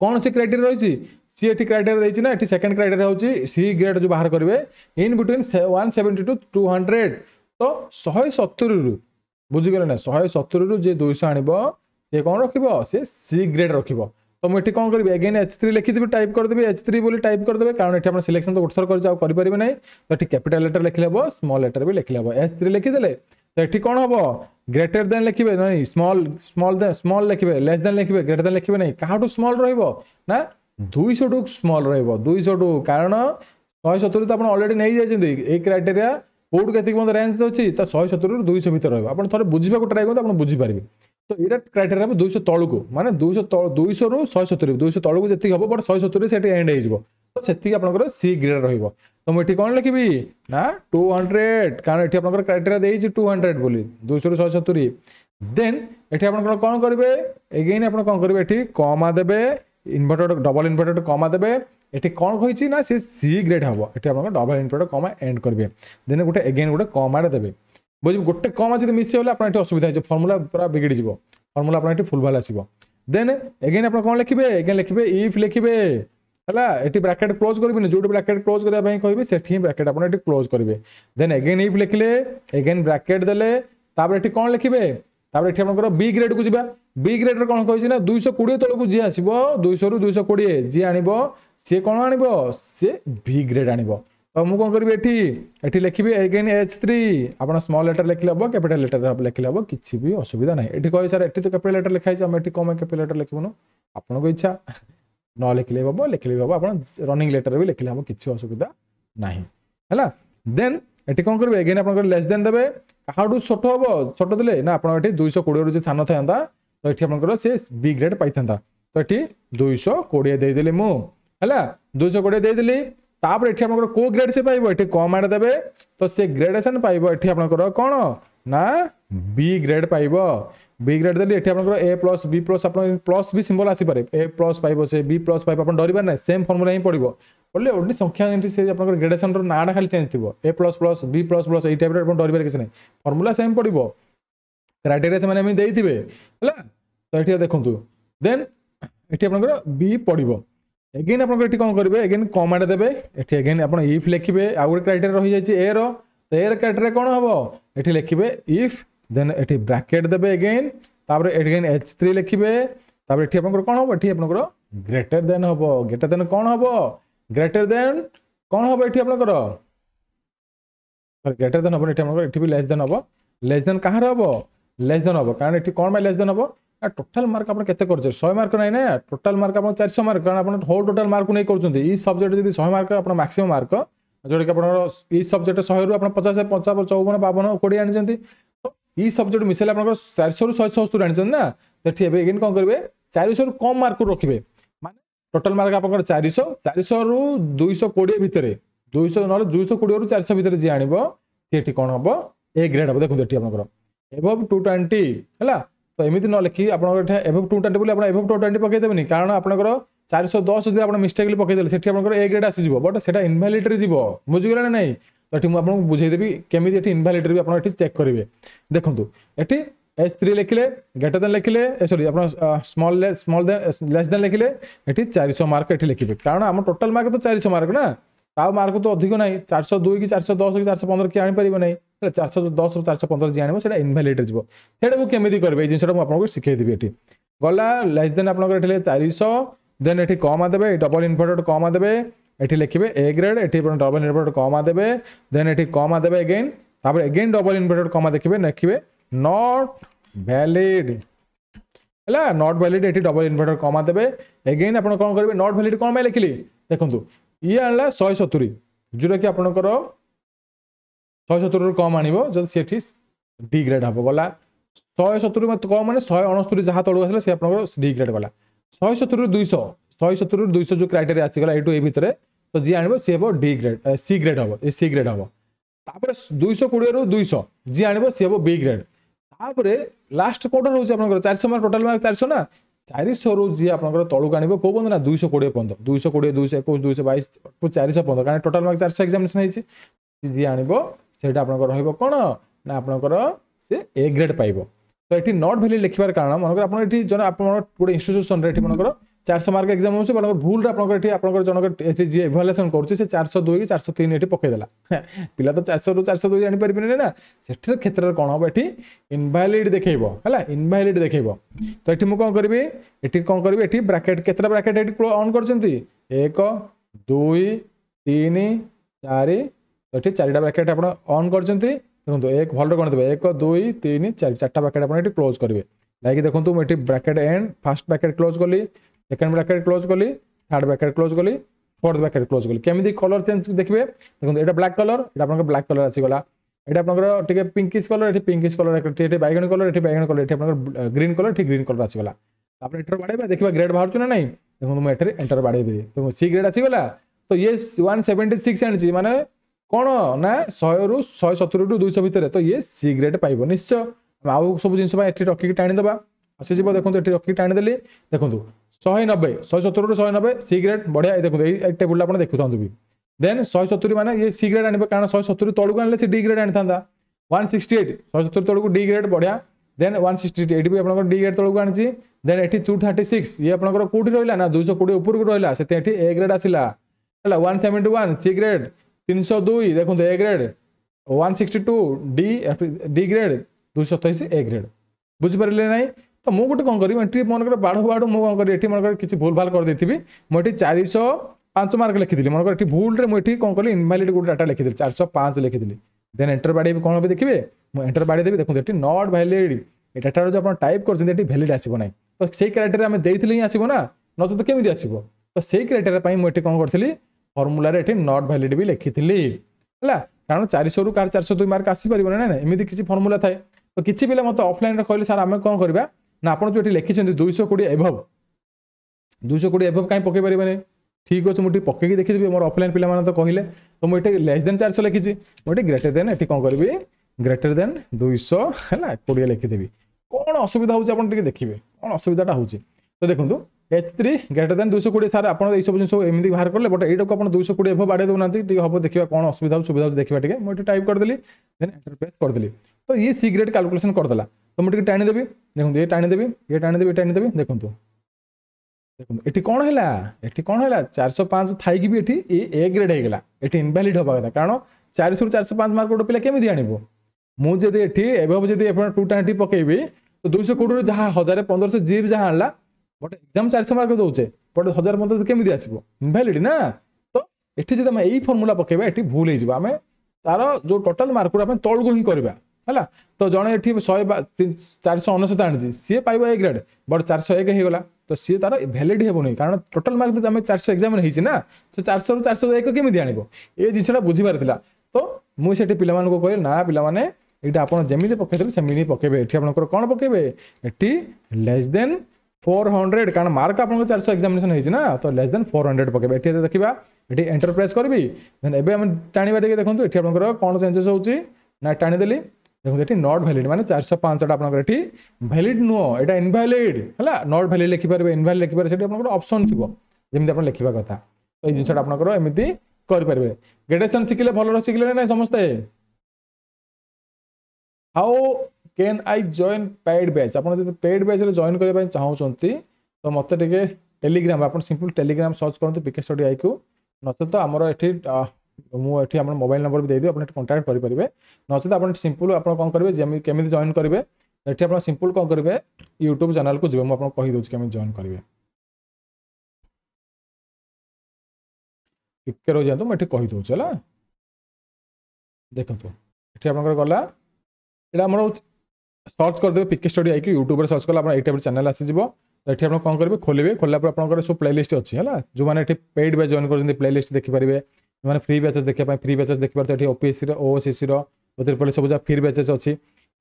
কোণ সি ক্রাইটেরিয়া রইছি সি এটি ক্রাইটেরিয়া দেইছি না এটি সেকেন্ড ক্রাইটেরিয়া হচ্ছে সি গ্রেড যে বাহার করিবে ইন বিটুইন 170 টু 200 তো 170 রু বুঝি গলে না 170 রু যে 200 আনব সে কোণ রাখব সে সি গ্রেড রাখব তো ମୁଁ ଏଠି କ'ଣ କରିବି ଏଗେନ୍ ଏଚ୍ ଥ୍ରୀ ଲେଖିଦେବି ଟାଇପ୍ କରିଦେବି ଏଚ୍ ଥ୍ରୀ ବୋଲି ଟାଇପ୍ କରିଦେବେ କାରଣ ଏଠି ଆପଣ ସିଲେକ୍ସନ୍ ତ ଗୋଟେ ଥର ଆଉ କରିପାରିବେ ନାହିଁ ତ ଏଠି କ୍ୟାପିଟାଲ ଲେଟର୍ ଲେଖିଲେ ହେବ ସ୍ମଲ୍ ଲେଟର୍ ବି ଲେଖିଲେ ହେବ ଏଚ୍ ଥ୍ରୀ ଲେଖିଦେଲେ ତ ଏଠି କ'ଣ ହେବ ଗ୍ରେଟର୍ ଦେନ୍ ଲେଖିବେ ନାହିଁ ସ୍ମଲ୍ ସ୍ମଲ୍ ଦେନ୍ ସ୍ମଲ୍ ଲେଖିବେ ଲେସ୍ ଦେନ୍ ଲେଖିବେ ଗ୍ରେଟର୍ ଦେନ୍ ଲେଖିବେ ନାହିଁ କାହାଠୁ ସ୍ମଲ୍ ରହିବ ନା ଦୁଇଶହଠୁ ସ୍ମଲ୍ ରହିବ ଦୁଇଶହଠୁ କାରଣ ଶହେ ସତୁରି ତ ଆପଣ ଅଲରେଡ଼ି ନେଇଯାଇଛନ୍ତି ଏଇ କ୍ରାଇଟେରିଆ କେଉଁଠୁ କେତିକି ମଧ୍ୟ ରେଞ୍ଜ ଅଛି ତ ଶହେ ସତୁରିରୁ ଦୁଇଶହ ଭିତରେ ରହିବ ଆପଣ ଥରେ ବୁଝିବାକୁ ଟ୍ରାଏ କରନ୍ତୁ ଆପଣ ବୁଝିପାରିବେ ତ ଏଇଟା କ୍ରାଇଟେରିଆ ହେବ ଦୁଇଶହ ତଳକୁ ମାନେ ଦୁଇଶହ ଦୁଇଶହରୁ ଶହେ ସତୁରି ଦୁଇଶହ ତଳକୁ ଯେତିକି ହେବ ବଟ୍ ଶହେ ସତୁରି ସେଠି ଏଣ୍ଡ ହେଇଯିବ ତ ସେତିକି ଆପଣଙ୍କର ସି ଗ୍ରେଡ୍ ରହିବ ତ ମୁଁ ଏଠି କ'ଣ ଲେଖିବି ନା ଟୁ ହଣ୍ଡ୍ରେଡ଼ କାରଣ ଏଠି ଆପଣଙ୍କର କ୍ରାଇଟେରିଆ ଦେଇଛି ଟୁ ହଣ୍ଡ୍ରେଡ଼ ବୋଲି ଦୁଇଶହରୁ ଶହେ ସତୁରି ଦେନ୍ ଏଠି ଆପଣଙ୍କର କ'ଣ କରିବେ ଏଗେନ୍ ଆପଣ କ'ଣ କରିବେ ଏଠି କମା ଦେବେ ଇନଭର୍ଟର ଡବଲ ଇନଭର୍ଟର କମା ଦେବେ ଏଠି କ'ଣ କହିଛି ନା ସେ ସି ଗ୍ରେଡ୍ ହେବ ଏଠି ଆପଣଙ୍କର ଡବଲ ଇନଭର୍ଟର କମା ଏଣ୍ଡ କରିବେ ଦେନ୍ ଗୋଟେ ଏଗେନ୍ ଗୋଟେ କମାଟା ଦେବେ বুঝবি গোটে কম আছে যদি মিশিয়ে হলে আপনার এটি অসুবিধা হয়েছে ফর্মুলা পুরা বিগিড়ি যাব ফর্মুলা আপনার এটি ফুলভাল আসব দেন এগেন আপনার কম লিখবে এগেন লিখবে ইফ লিখবে ହେଲା ଏଠି ବ୍ରାକେଟ୍ କ୍ଲୋଜ୍ କରିବେନି ଯେଉଁଠି ବ୍ରାକେଟ୍ କ୍ଲୋଜ୍ କରିବା ପାଇଁ କହିବି ସେଠି ହିଁ ବ୍ରାକେଟ୍ ଆପଣ ଏଠି କ୍ଲୋଜ୍ କରିବେ ଦେନ୍ ଏଗେନ୍ ଇଫ୍ ଲେଖିଲେ ଏଗେନ୍ ବ୍ରାକେଟ୍ ଦେଲେ ତାପରେ ଏଠି କ'ଣ ଲେଖିବେ ତାପରେ ଏଠି ଆପଣଙ୍କର ବି ଗ୍ରେଡ଼କୁ ଯିବା ବି ଗ୍ରେଡ଼ରେ କ'ଣ କହିଛି ନା ଦୁଇଶହ କୋଡ଼ିଏ ତଳକୁ ଯିଏ ଆସିବ ଦୁଇଶହରୁ ଦୁଇଶହ କୋଡ଼ିଏ ଯିଏ ଆଣିବ ସିଏ କ'ଣ ଆଣିବ ସିଏ ବି ଗ୍ରେଡ଼ ଆଣିବ ତ ମୁଁ କ'ଣ କରିବି ଏଠି ଏଠି ଲେଖିବି ଏଗେନ୍ ଏଚ୍ ଥ୍ରୀ ଆପଣ ସ୍ମଲ୍ ଲେଟର୍ ଲେଖିଲେ ହେବ କ୍ୟାପିଟାଲ୍ ଲେଟର୍ ଲେଖିଲେ ହେବ କିଛି ବି ଅସୁବିଧା ନାହିଁ ଏଠି କହିବି ସାର୍ ଏଠି ତ କ୍ୟାପିଟାଲ୍ ଲେଟର୍ ଲେଖା ହେଇଛି ଆମେ ଏଠି କ'ଣ ପାଇଁ କ୍ୟାପିଟାଲ୍ ଲେଟର୍ ଲେଖିବୁନୁ ଆପଣଙ୍କ ଇଚ୍ଛା ନ ଲେଖିଲେ ହେବ ଲେଖିଲେ ବି ହେବ ଆପଣ ରନିଂ ଲେଟର୍ ବି ଲେଖିଲେ ହେବ କିଛି ଅସୁବିଧା ନାହିଁ ହେଲା ଦେନ୍ ଏଠି କ'ଣ କରିବେ ଏଗେନ୍ ଆପଣଙ୍କର ଲେସ୍ ଦେନ୍ ଦେବେ କାହାଠୁ ଛୋଟ ହେବ ଛୋଟ ଦେଲେ ନା ଆପଣ ଏଠି ଦୁଇଶହ କୋଡ଼ିଏରୁ ଯଦି ସାନ ଥାନ୍ତା ତ ଏଠି ଆପଣଙ୍କର ସେ ବି ଗ୍ରେଡ୍ ପାଇଥାନ୍ତା ତ ଏଠି ଦୁଇଶହ କୋଡ଼ିଏ ଦେଇଦେଲି ମୁଁ ହେଲା ଦୁଇଶହ କୋଡ଼ିଏ ଦେଇଦେଲି ତାପରେ ଏଠି ଆପଣଙ୍କର କୋଉ ଗ୍ରେଡ୍ ସେ ପାଇବ ଏଠି କମ୍ ଆଡ଼େ ଦେବେ ତ ସେ ଗ୍ରେଡେସନ୍ ପାଇବ ଏଠି ଆପଣଙ୍କର କ'ଣ ନା ବି ଗ୍ରେଡ୍ ପାଇବ ବି ଗ୍ରେଡ୍ ଦେଲେ ଏଠି ଆପଣଙ୍କର ଏ ପ୍ଲସ୍ ବି ପ୍ଲସ୍ ଆପଣ ପ୍ଲସ୍ ବି ସିମ୍ବଲ୍ ଆସିପାରେ ଏ ପ୍ଲସ୍ ପାଇବ ସେ ବି ପ୍ଲସ୍ ପାଇବ ଆପଣ ଡରିବାର ନାହିଁ ସେମ୍ ଫର୍ମୁଲା ହିଁ ପଡ଼ିବ ବୋଲେ ଓନ୍ଲି ସଂଖ୍ୟା ଯେମିତି ସେ ଆପଣଙ୍କର ଗ୍ରେଡେସନ୍ର ନାଁଟା ଖାଲି ଚେଞ୍ଜ ଥିବ A plus plus B plus plus ଏଇ ଟାଇପ୍ର ଆପଣ ଡରିବାର କିଛି ନାହିଁ ଫର୍ମୁଲା ସେମ୍ ପଡ଼ିବ କ୍ରାଇଟେରିଆ ସେମାନେ ଏମିତି ଦେଇଥିବେ ହେଲା ତ ଏଠି ଦେଖନ୍ତୁ ଦେନ୍ ଏଠି ଆପଣଙ୍କର ବି ପଡ଼ିବ এগেইন আপনার এটি কম করবে এগেইন কমাট দেবে এটি এগেইন আপনার ইফ লিখবে আউ গোটে ক্রাইটেরিয়া রয়েছে এ র তো এর ক্রাইটেরিয়া কোণ হব এটি লিখবে ইফ দেন এটি ব্রাকেট দেবে এগেইন তাপরে এগেইন এচ থ্রি লিখবে তাপরে এটি আপনার কোণ হব এটি আপনার গ্রেটার দেন হব গ্রেটার দেন কোণ হব গ্রেটার দেন কোণ হব এটি আপনার গ্রেটার দেন হব এটি আপনার এটি বি লেস দেন হব লেস দেন কাহার হব লেস দেন হব কারণ এটি কোণ মানে লেস দেন হব টোটাল মার্ক আপনার কেতে করছে শহে মার্ক নাই না টোটাল মার্ক আপনার চারশো মার্ক কারণ আপনার হোল টোটাল মার্ক নিয়ে করছেন ই সবজেক্ট যদি শহে মার্ক আপনার ম্যাক্সিমম মার্ক যেটা আপনার ই সবজেক্ট শহে আপনার পচাশ পঞ্চাবন চৌবন বাবন কোড়িয়ে আনিছেন তো ই সবজেক্ট মিশাইলে আপনার চারশো শহে সত্তর আনিছেন না সেটি এবার এগেন কম করবে চারিশর কম মার্ক রখবে মানে টোটাল মার্ক আপনার চারিশ চারিশর দুইশ কোড়িয়ে ভিতরে দুইশ নহলে দুইশ কোড়িয়ে চারিশ ভিতরে যে আনব সেটি কম হব এ গ্রেড হব দেখুন এটি আপনার এভব টু টোয়েন্টি হ্যাঁ তো এমনি নলেখি আপনার এটা এভোভ টু টোয়েন্টি বলে আপনার এভোভ টু টোয়েন্টি পকাই দেবেনি কারণ আপনার চারিশহ দশ যদি আপনার মিস্টেকলি পকাই দেলে সেটি আপনার এ গ্রেড আসিযোগ বট সেটা ইনভ্যালিডরে যাব বুঝিগলে না নাই তো এটি মু আপনার বুঝাই দেবি কেমিতি এটি ইনভ্যালিডরে বি আপনার এটি চেক করবে দেখুন এটি एच थ्री लिखिले ग्रेटर देन लिखिले सॉरी आप स्मल स्मल लेस देन लिखिले ये चार मार्क ये लिखे कारण आम टोटाल मार्क तो चार मार्क ना ତା ମାର୍କ ତ ଅଧିକ ନାହିଁ ଚାରିଶହ ଦୁଇ କି ଚାରିଶହ ଦଶ କି ଚାରିଶହ ପନ୍ଦର କିଏ ଆଣିପାରିବ ନାହିଁ ହେଲେ ଚାରିଶହ ଦଶରୁ ଚାରିଶହ ପନ୍ଦର ଯିଏ ଆଣିବ ସେଇଟା ଇନଭ୍ୟାଲିଡ଼ରେ ଯିବ ସେଇଟାକୁ କେମିତି କରିବେ ଏଇ ଜିନିଷଟା ମୁଁ ଆପଣଙ୍କୁ ଶିଖେଇଦେବି ଏଠି ଗଲା ଲେସ୍ ଦେନ୍ ଆପଣଙ୍କର ଏଠି ଚାରିଶହ ଦେନ୍ ଏଠି କମା ଦେବେ ଡବଲ୍ ଇନଭର୍ଟେଡ୍ କମା ଦେବେ ଏଠି ଲେଖିବେ ଏ ଗ୍ରେଡ୍ ଏଠି ଆପଣ ଡବଲ୍ ଇନଭର୍ଟେଡ୍ କମା ଦେବେ ଦେନ୍ ଏଠି କମା ଦେବେ ଏଗେନ୍ ତାପରେ ଏଗେନ୍ ଡବଲ୍ ଇନଭର୍ଟେଡ୍ କମା ଦେଖିବେ ଲେଖିବେ ନଟ୍ ଭ୍ୟାଲିଡ୍ ହେଲା ନଟ୍ ଭ୍ୟାଲିଡ୍ ଏଠି ଡବଲ୍ ଇନଭର୍ଟେଡ୍ କମା ଦେବେ ଏଗେନ୍ ଆପଣ କ'ଣ କରିବେ ନଟ୍ ଭ୍ୟାଲିଡ୍ କ'ଣ ପାଇଁ ଲେଖିଲି ଦେଖନ୍ତୁ ଇଏ ଆଣିଲା ଶହେ ସତୁରି ଯେଉଁଟାକି ଆପଣଙ୍କର ଶହେ ସତୁରିରୁ କମ୍ ଆଣିବ ଯଦି ସେଠି ଡି ଗ୍ରେଡ୍ ହେବ ଗଲା ଶହେ ସତୁରି କମ୍ ମାନେ ଶହେ ଅଣସ୍ତୁରି ଯାହା ତଳକୁ ଆସିଲା ସେ ଆପଣଙ୍କର ଡି ଗ୍ରେଡ୍ ଗଲା ଶହେ ସତୁରିରୁ ଦୁଇଶହ ଶହେ ସତୁରିରୁ ଦୁଇଶହ ଯେଉଁ କ୍ରାଇଟେରିଆ ଆସିଗଲା ଏଇଠୁ ଏଇ ଭିତରେ ତ ଯିଏ ଆଣିବ ସିଏ ହେବ ଡି ଗ୍ରେଡ୍ ସି ଗ୍ରେଡ୍ ହେବ ଏ ସି ଗ୍ରେଡ୍ ହେବ ତାପରେ ଦୁଇଶହ କୋଡ଼ିଏରୁ ଦୁଇଶହ ଯିଏ ଆଣିବ ସିଏ ହେବ ବି ଗ୍ରେଡ୍ ତାପରେ ଲାଷ୍ଟ କୋଉଟା ରହୁଛି ଆପଣଙ୍କର ଚାରିଶହ ମାର୍କ ଟୋଟାଲ ମାର୍କ ଚାରିଶହ ନା ଚାରିଶହରୁ ଯିଏ ଆପଣଙ୍କର ତଳକୁ ଆଣିବ କେଉଁ ପର୍ଯ୍ୟନ୍ତ ନା ଦୁଇଶହ କୋଡ଼ିଏ ପର୍ଯ୍ୟନ୍ତ ଦୁଇଶହ କୋଡ଼ିଏ ଦୁଇଶହ ଏକୋଇଶ ଦୁଇଶହ ବାଇଶ ଟୁ ଚାରିଶହ ପର୍ଯ୍ୟନ୍ତ କାରଣ ଟୋଟାଲ୍ ମାର୍କ ଚାରିଶହ ଏକ୍ସାମିନେସନ୍ ହେଇଛି ଯିଏ ଆଣିବ ସେଇଟା ଆପଣଙ୍କର ରହିବ କ'ଣ ନା ଆପଣଙ୍କର ସେ ଏ ଗ୍ରେଡ୍ ପାଇବ ତ ଏଠି ନଟ୍ ଭ୍ୟାଲି ଲେଖିବାର କାରଣ ମନେକର ଆପଣ ଏଠି ଜଣେ ଆପଣ ଗୋଟେ ଇନଷ୍ଟିଚ୍ୟୁସନ୍ରେ ଏଠି ମନେକର চারশো ମାର୍କ ଏକ୍ଜାମ୍ ହେଉଛି ଆପଣଙ୍କର ଭୁଲରେ ଆପଣଙ୍କର ଏଠି ଆପଣଙ୍କର ଜଣକ ଏଠି ଯିଏ ଇଭାଲୁଏସନ୍ କରୁଛି ସେ ଚାରିଶହ ଦୁଇକି ଚାରିଶହ ତିନି ଏଠି ପକାଇଦେଲା ପିଲା ତ ଚାରିଶହରୁ ଚାରିଶହ ଦୁଇ ଜାଣିପାରିବେନି ନା ସେଠିର କ୍ଷେତ୍ରରେ କ'ଣ ହେବ ଏଠି ଇନଭାଲିଡ୍ ଦେଖେଇବ ହେଲା ଇନଭାଲିଡ୍ ଦେଖେଇବ ତ ଏଠି ମୁଁ କ'ଣ କରିବି ଏଠି କ'ଣ କରିବି ଏଠି ବ୍ରାକେଟ୍ କେତେଟା ବ୍ରାକେଟ୍ ଏଠି ଅନ୍ କରିଛନ୍ତି ଏକ ଦୁଇ ତିନି ଚାରି ତ ଏଠି ଚାରିଟା ବ୍ରାକେଟ୍ ଆପଣ ଅନ୍ କରିଛନ୍ତି ଦେଖନ୍ତୁ ଏକ ଭଲରେ କ'ଣ ଦେବେ ଏକ ଦୁଇ ତିନି ଚାରି ଚାରିଟା ବ୍ରାକେଟ୍ ଆପଣ ଏଠି କ୍ଲୋଜ୍ କରିବେ ଯାଇକି ଦେଖନ୍ତୁ ମୁଁ ଏଠି bracket end first bracket close କଲି সেকেন্ড ব্র্যাকেট ক্লোজ কলি থার্ড ব্র্যাকেট ক্লোজ কলি ফোর্থ ব্র্যাকেট ক্লোজ কলি কেমিতি কলর চেঞ্জ দেখবে দেখুন এটা ব্ল্যাক কলর এটা আপনার ব্ল্যাক কলর আসিগলা এটা আপনার টিকে পিঙ্কিশ কলর এটি পিঙ্কিশ কলর এটি বাইগণী কলর এটি বাইগণী কলর এটি আপনার গ্রিন কলর এটি গ্রিন কলর আসিগলা তারপরে এটার বাড়াইবা দেখবা গ্রেড বাহুছে না নাই দেখুন মু এটারে এন্টার বাড়াই দেবি তো সি গ্রেড আসিগলা তো ইয়ে ওয়ান সেভেন্টি সিক্স আনিছি মানে কোণ না শহেরু শহে সতুরিরু দুইশহ ভিতরে তো ইয়ে সি গ্রেড পাইব নিশ্চয় আউ সব জিনিস এটি রকিকি টাণিদেবা আসিযোগ দেখুন এটি রকিকি টাণিদেলি দেখুন ଶହେ ନବେ ଶହେ ସତୁରିରୁ ଶହେ ନବେ ସି ଗ୍ରେଡ୍ ବଢ଼ିଆ ଦେଖନ୍ତୁ ଏଇ ଟେବୁଲଟା ଆପଣ ଦେଖୁଥାନ୍ତୁ ବି ଦେନ୍ ଶହେ ସତୁରି ମାନେ ଇଏ ସି ଗ୍ରେଡ୍ ଆଣିବେ କାରଣ ଶହେ ସତୁରି ତଳକୁ ଆଣିଲେ ସେ ଡି ଗ୍ରେଡ୍ ଆଣିଥାନ୍ତା ୱାନ୍ ସିକ୍ସଟି ଏଇଟ୍ ଶହେ ସତୁରି ତଳକୁ ଡି ଗ୍ରେଡ୍ ବଢ଼ିଆ ଦେନ୍ ୱାନ୍ ସିକ୍ସଟି ଏଇଟ୍ ଏଠି ବି ଆପଣଙ୍କର ଡି ଗ୍ରେଡ୍ ତଳକୁ ଆଣିଛି ଦେନ୍ ଏଠି ଟୁ ଥାର୍ଟି ସିକ୍ସ ଇଏ ଆପଣଙ୍କର କେଉଁଠି ରହିଲା ନା ଦୁଇଶହ କୋଡ଼ିଏ ଉପରକୁ ରହିଲା ସେଥିପାଇଁ ଏଠି ଏ ଗ୍ରେଡ୍ ଆସିଲା ହେଲା one seventy one C grade ତିନିଶହ ଦୁଇ ଦେଖନ୍ତୁ A grade one sixty two D D grade ଦୁଇଶହ ସତେଇଶ ଏ ଗ୍ରେଡ୍ ବୁଝିପାରିଲେ ନାହିଁ ତ ମୁଁ ଗୋଟେ କ'ଣ କରିବି ଏଠି ମନେକର ବାଢ଼ୁ ବାଢ଼ୁ ମୁଁ କ'ଣ କରିବି ଏଠି ମନେକର କିଛି ଭୁଲ ଭାଲ କରିଦେଇଥିବି ମୁଁ ଏଠି ଚାରିଶହ ପାଞ୍ଚ ମାର୍କ ଲେଖିଥିଲି ମନେକର ଏଠି ଭୁଲରେ ମୁଁ ଏଠି କ'ଣ କଲି ଇନଭାଲିଡ୍ ଗୋଟେ ଡାଟା ଲେଖିଥିଲି ଚାରିଶହ ପାଞ୍ଚ ଲେଖିଥିଲି ଦେନ୍ ଏଣ୍ଟର ବାଡ଼େଇବି କ'ଣ ହେବ ଦେଖିବେ ମୁଁ ଏଣ୍ଟର ବାଡ଼େଇଦେବି ଦେଖନ୍ତୁ ଏଠି ନଟ୍ ଭ୍ୟାଲିଡ୍ ଏ ଡାଟାର ଯେଉଁ ଆପଣ ଟାଇପ୍ କରିଛନ୍ତି ଏଠି ଭ୍ୟାଲିଡ୍ ଆସିବ ନାହିଁ ତ ସେଇ କ୍ରାଇଟେରିଆ ଆମେ ଦେଇଥିଲେ ହିଁ ଆସିବ ନା ନଚେତ କେମିତି ଆସିବ ତ ସେଇ କ୍ରାଇଟେରିଆ ପାଇଁ ମୁଁ ଏଠି କ'ଣ କରିଥିଲି ଫର୍ମୁଲାରେ ଏଠି ନଟ୍ ଭ୍ୟାଲିଡ୍ ବି ଲେଖିଥିଲି ହେଲା କାରଣ ଚାରିଶହରୁ କାହାର ଚାରିଶହ ଦୁଇ ମାର୍କ ଆସିପାରିବ ନା ନା ଏମିତି କିଛି ଫର୍ମୁଲା ଥାଏ ତ କିଛି ପିଲା ମୋତେ ଅଫ୍ଲାଇନ୍ରେ କହିଲେ ସାର୍ ଆମେ କ'ଣ କରିବା ନା ଆପଣ ଯେଉଁ ଏଠି ଲେଖିଛନ୍ତି ଦୁଇଶହ କୋଡ଼ିଏ ଏଭବ୍ ଦୁଇଶହ କୋଡ଼ିଏ ଏଭବ୍ କାହିଁ ପକାଇ ପାରିବେନି ଠିକ୍ ଅଛି ମୁଁ ଟିକେ ପକାଇକି ଦେଖିଦେବି ମୋର ଅଫଲାଇନ୍ ପିଲାମାନେ ତ କହିଲେ ତ ମୁଁ ଏଠି ଲେସ୍ ଦେନ୍ ଚାରିଶହ ଲେଖିଛି ମୁଁ ଏଠି ଗ୍ରେଟର୍ ଦେନ୍ ଏଠି କ'ଣ କରିବି ଗ୍ରେଟର୍ ଦେନ୍ ଦୁଇଶହ ହେଲା କୋଡ଼ିଏ ଲେଖିଦେବି କ'ଣ ଅସୁବିଧା ହେଉଛି ଆପଣ ଟିକେ ଦେଖିବେ କ'ଣ ଅସୁବିଧାଟା ହେଉଛି ତ ଦେଖନ୍ତୁ एच थ्री ग्रेटर दैन दुई कोड़े सार आप सब जिन एमती बाहर कले बट यू आप दुईश कोड़े एभ बाड़े देना हम देखा कौन असुविधा सुविधा देखा टे मुझे टाइप करदेली देन एंटर प्रेस करदेली तो ये सी ग्रेड काल्कुलेसन करदेला तो मुझे टाणीदेवी देखो ये टाणीदेवी ये टाणीदेवी टाणीदेवी देखो देखो ये कौन है कौन है चार शौ पाँच थी ये ए ग्रेड होगा ये इनभालीड हवा कथा कारण चार सौ चार सौ पाँच मार्क गोटे पिला केमी आणव मुझे ये एभव जब टू टाणी पकेबी तो दुई कोड़ी जहाँ हजार पंद्रह जी भी जहाँ आनला ଗୋଟେ ଏକ୍ଜାମ୍ ଚାରିଶହ ମାର୍କ ଦେଉଛେ ଗୋଟେ ହଜାର ପନ୍ଦର କେମିତି ଆସିବ ଇନଭ୍ୟାଲିଡ୍ ନା ତ ଏଠି ଯଦି ଆମେ ଏଇ ଫର୍ମୁଲା ପକେଇବା ଏଠି ଭୁଲ ହେଇଯିବ ଆମେ ତାର ଯେଉଁ ଟୋଟାଲ୍ ମାର୍କକୁ ଆମେ ତଳକୁ ହିଁ କରିବା ହେଲା ତ ଜଣେ ଏଠି ଶହେ ଚାରିଶହ ଅନେଶତ ଆଣିଛି ସିଏ ପାଇବ ଏ ଗ୍ରେଡ୍ ବଟ୍ ଚାରିଶହ ଏକ ହେଇଗଲା ତ ସିଏ ତାର ଭ୍ୟାଲିଡ୍ ହେବନି କାରଣ ଟୋଟାଲ୍ ମାର୍କ ଯଦି ଆମେ ଚାରିଶହ ଏକ୍ଜାମ୍ ହେଇଛି ନା ସେ ଚାରିଶହରୁ ଚାରିଶହ ଏକ କେମିତି ଆଣିବ ଏ ଜିନିଷଟା ବୁଝିବାର ଥିଲା ତ ମୁଁ ସେଠି ପିଲାମାନଙ୍କୁ କହିଲି ନା ପିଲାମାନେ ଏଇଟା ଆପଣ ଯେମିତି ପକେଇଥିଲେ ସେମିତି ପକେଇବେ ଏଠି ଆପଣଙ୍କର କ'ଣ ପକେଇବେ ଏଠି ଲେସ୍ ଦେନ୍ ফোর হন্ড্রেড কারণ মার্ক আপনার চারশো এক্সামিনেসন হয়েছে না তো লেস দেন ফোর হন্ড্রেড পকাইবে এটি দেখা এটি এন্টার প্রেস করবি দেন এবে আমি টাণিবা টিকে দেখুন এটি আপনার কোণ চেঞ্জেস হচ্ছে না টাণিদেলি দেখুন এটি নট ভ্যালিড মানে চারশো পাঁচটা আপনার এটি ভ্যালিড নুহ এটা ইনভ্যালিড হ্যাঁ নট ভ্যালিড লেখিপারে ইনভ্যালিড লেখিপারে সেটি আপনার অপসন থাকবে যেমি আপনার লেখা কথা তো এই জিনিসটা আপনার এমনি କରିପାରିବେ ଗ୍ରେଡେସନ୍ ଶିଖିଲେ ଭଲରେ ଶିଖିଲେ ନା ନାହିଁ ସମସ୍ତେ ଆଉ can I join paid batch ଆପଣ ଯଦି ପେଡ୍ ବ୍ୟାଚ୍ରେ ଜଏନ୍ କରିବା ପାଇଁ ଚାହୁଁଛନ୍ତି ତ ମୋତେ ଟିକେ ଟେଲିଗ୍ରାମ ଆପଣ ସିମ୍ପଲ୍ ଟେଲିଗ୍ରାମ ସର୍ଚ୍ଚ କରନ୍ତୁ ପିକେ ଷ୍ଟଡି ଆଇକୁ ନଚେତ ଆମର ଏଠି ମୁଁ ଏଠି ଆମର ମୋବାଇଲ ନମ୍ବର ବି ଦେଇଦେବି ଆପଣ ଏଠି କଣ୍ଟାକ୍ଟ କରିପାରିବେ ନଚେତ ଆପଣ ସିମ୍ପଲ୍ ଆପଣ କ'ଣ କରିବେ ଯେମିତି କେମିତି ଜଏନ୍ କରିବେ ଏଠି ଆପଣ ସିମ୍ପଲ୍ କ'ଣ କରିବେ ୟୁଟ୍ୟୁବ୍ ଚ୍ୟାନେଲକୁ ଯିବେ ମୁଁ ଆପଣଙ୍କୁ କହିଦେଉଛି କେମିତି ଜଏନ୍ କରିବେ ଟିକେ ରହିଯାଆନ୍ତୁ ମୁଁ ଏଠି କହିଦେଉଛି ହେଲା ଦେଖନ୍ତୁ ଏଠି ଆପଣଙ୍କର ଗଲା এটা আমার सर्च करदेवे पिके स्टडी आई यूट्यूब्रे सर्च कल आपड़ा यही चैनल आसो तो ये आप कौन करेंगे खोलेंगे खोला पर आपको सब प्लेलीस्ट अच्छी है जो मैंने पेड बैच जॉन करते प्लेलीस्ट पारे जो मैंने फ्री बैचेस देखा फ्री बैचेस देखिए ये ओपीएससी ओसीसी रोतिरपल सब जहाँ फ्री बैचेस अच्छी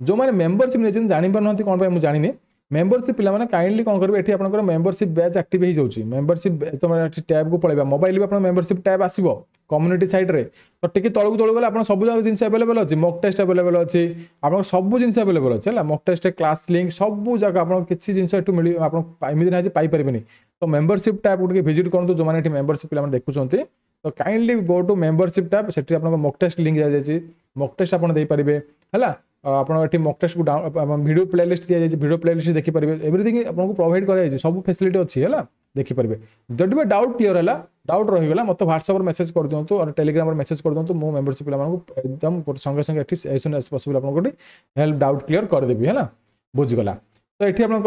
जो मैंने मेम्बरशिप नहीं जानपार ना कौन मुझे जानी मेम्बरशिप पे कैंडली कौन करेंगे ये आप मेम्बरशिप बैच आक्ट हो मेम्बरशिप तुम्हारे टैब को पलैबा मोबाइल भी आपको मेम्बरशिप टैब आसो কମ୍ୟୁନିଟି ସାଇଡ଼୍ରେ ତ ଟିକେ ତଳକୁ ତଳକୁ ଗଲେ ଆପଣ ସବୁ ଯାକ ଜିନିଷ ଆଭେଲେବଲ୍ ଅଛି ମକ୍ ଟେଷ୍ଟ ଆଭେଲେବଲ୍ ଅଛି ଆପଣଙ୍କ ସବୁ ଜିନିଷ ଆଭେଲେବଲ୍ ଅଛି ହେଲା ମକ୍ ଟେଷ୍ଟ କ୍ଲାସ୍ ଲିଙ୍କ୍ ସବୁ ଯାକ ଆପଣ କିଛି ଜିନିଷ ଏଠୁ ମିଳିବ ଆପଣ ଏମିତି ନାହିଁ ଯେ ପାଇପାରିବେନି ତ ମେମ୍ବରସିପ୍ ଟ୍ୟାବ୍ ଟିକେ ଭିଜିଟ୍ କରନ୍ତୁ ଯେଉଁମାନେ ଏଠି ମେମ୍ବରସିପ୍ ପିଲାମାନେ ଦେଖୁଛନ୍ତି ତ kindly go to membership tab ସେଠି ଆପଣଙ୍କ ମକ୍ ଟେଷ୍ଟ ଲିଙ୍କ୍ ଦିଆଯାଇଛି ମକ୍ ଟେଷ୍ଟ ଆପଣ ଦେଇପାରିବେ ହେଲା আপনার এটি মক টেস্টকু ডাউন ভিডিও প্লেলিস্ট দিয়া যাই ভিডিও প্লেলিস্ট দেখিপারে এভ্রিথিং আপনার প্রোভাইড করা যাই সব ফেসিলিটি অছি হল দেখিপারে যদি বি ডাউট ক্লিয়ার হল ডাউট রহিগলা মতো হোয়াটসঅ্যাপর মেসেজ করে দিও আর টেলিগ্রামর মেসেজ করে দিও মু মেম্বরশিপ পিলা একদম সঙ্গে সঙ্গে এটি এজ সুন এজ পসিবল আপনার গোটে হেল্প ডাউট ক্লিয়ার করেদেবি হল বুঝিগলা তো এটি আপনার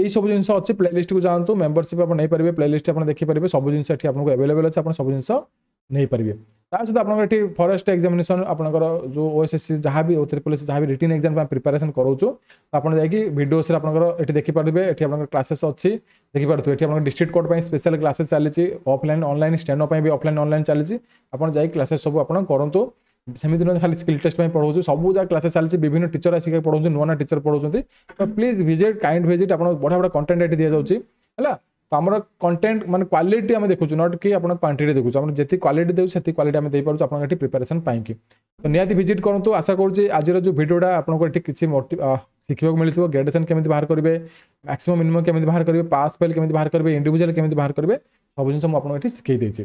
এই সব জিনিস অছে প্লেলিস্টকু যাতে মেম্বরশিপ আপনার নেই পারবে প্লেলিস্ট আপনার দেখিপারে সব জিনিস এটি আপনার এভেলেবেল আছে আপনার সব জিনিস ନେଇପାରିବେ ତା ସହିତ ଆପଣଙ୍କର ଏଠି ଫରେଷ୍ଟ ଏକ୍ଜାମିନେସନ୍ ଆପଣଙ୍କର ଯେଉଁ ଓଏସ୍ଏସ୍ସି ଯାହା ବି ଓ ପୋଲିସ୍ ଯାହା ବି ରିଟିନ୍ ଏକ୍ଜାମ୍ ପାଇଁ ପ୍ରିପାରେସନ୍ କରାଉଛୁ ଆପଣ ଯାଇକି ଭିଡ଼ିଓସ୍ରେ ଆପଣଙ୍କର ଏଠି ଦେଖିପାରିବେ ଏଠି ଆପଣଙ୍କର କ୍ଲାସେସ୍ ଅଛି ଦେଖିପାରୁଥିବେ ଏଠି ଆପଣଙ୍କ ଡିଷ୍ଟ୍ରିକ୍ଟ କୋର୍ଟ ପାଇଁ ସ୍ପେଶାଲ କ୍ଲାସେସ୍ ଚାଲିଛି ଅଫ୍ଲାଇନ୍ ଅନଲାଇନ୍ ଷ୍ଟାଣ୍ଡ ପାଇଁ ବି ଅଫଲାଇନ୍ ଅନଲାଇନ୍ ଚାଲିଛି ଆପଣ ଯାଇ କ୍ଲାସେସ୍ ସବୁ ଆପଣ କରନ୍ତୁ ସେମିତି ନୁହେଁ ଖାଲି ସ୍କିଲ୍ ଟେଷ୍ଟ ପାଇଁ ପଢ଼ଉଛୁ ସବୁ ଯାହା କ୍ଲାସେସ୍ ଚାଲିଛି ବିଭିନ୍ନ ଟିଚର୍ ଆସିକି ପଢ଼ାଉଛନ୍ତି ନୂଆ ନୂଆ ଟିଚର ପଢ଼ାଉଛନ୍ତି ତ ପ୍ଲିଜ୍ ଭିଜିଟ୍ କାଇଣ୍ଡ ଭିଜିଟ୍ ଆପଣ ବଢ଼ିଆ ବଢ଼ିଆ କଣ୍ଟେଣ୍ଟ ଏଠି ଦିଆଯାଉଛି ହେଲା তো আমার কন্টেন্ট মানে কোয়ালিটি আমি দেখুଛୁ নট কি আপনার কোয়ান্টিটি দেখুଛୁ আমরা যেতে কোয়ালিটি দেউ সেতে কোয়ালিটি আমি দেইপারুଛୁ আপনার এটি প্রিপারেসন পাইকি তো নিহতি ভিজিট করতু আশা করছি আজির যে ভিডিওটা আপনার এটি কিছু শিখবাকে মিলিথিব গ্রেডেসন কেমি বাহার করবে ম্যাক্সিমম মিনিমম কেমি বাহার করবে পাস ফেল কেমি বাহার করবে ইন্ডিভিজুয়াল কেমি বাহার করবে সব জিনিস মু আপনার এটি শিখাই দিয়েছি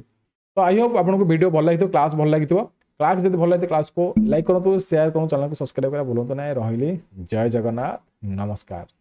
তো আই হোপ আপনার ভিডিও ভাল লাগি ক্লাস ভাল লাগি ক্লাস যদি ভাল লাগি ক্লাস কু লাইক করতু সেয়ার করুন চ্যানেল সবসক্রাইব করা ভুলতু না রহলি জয় জগন্নাথ নমস্কার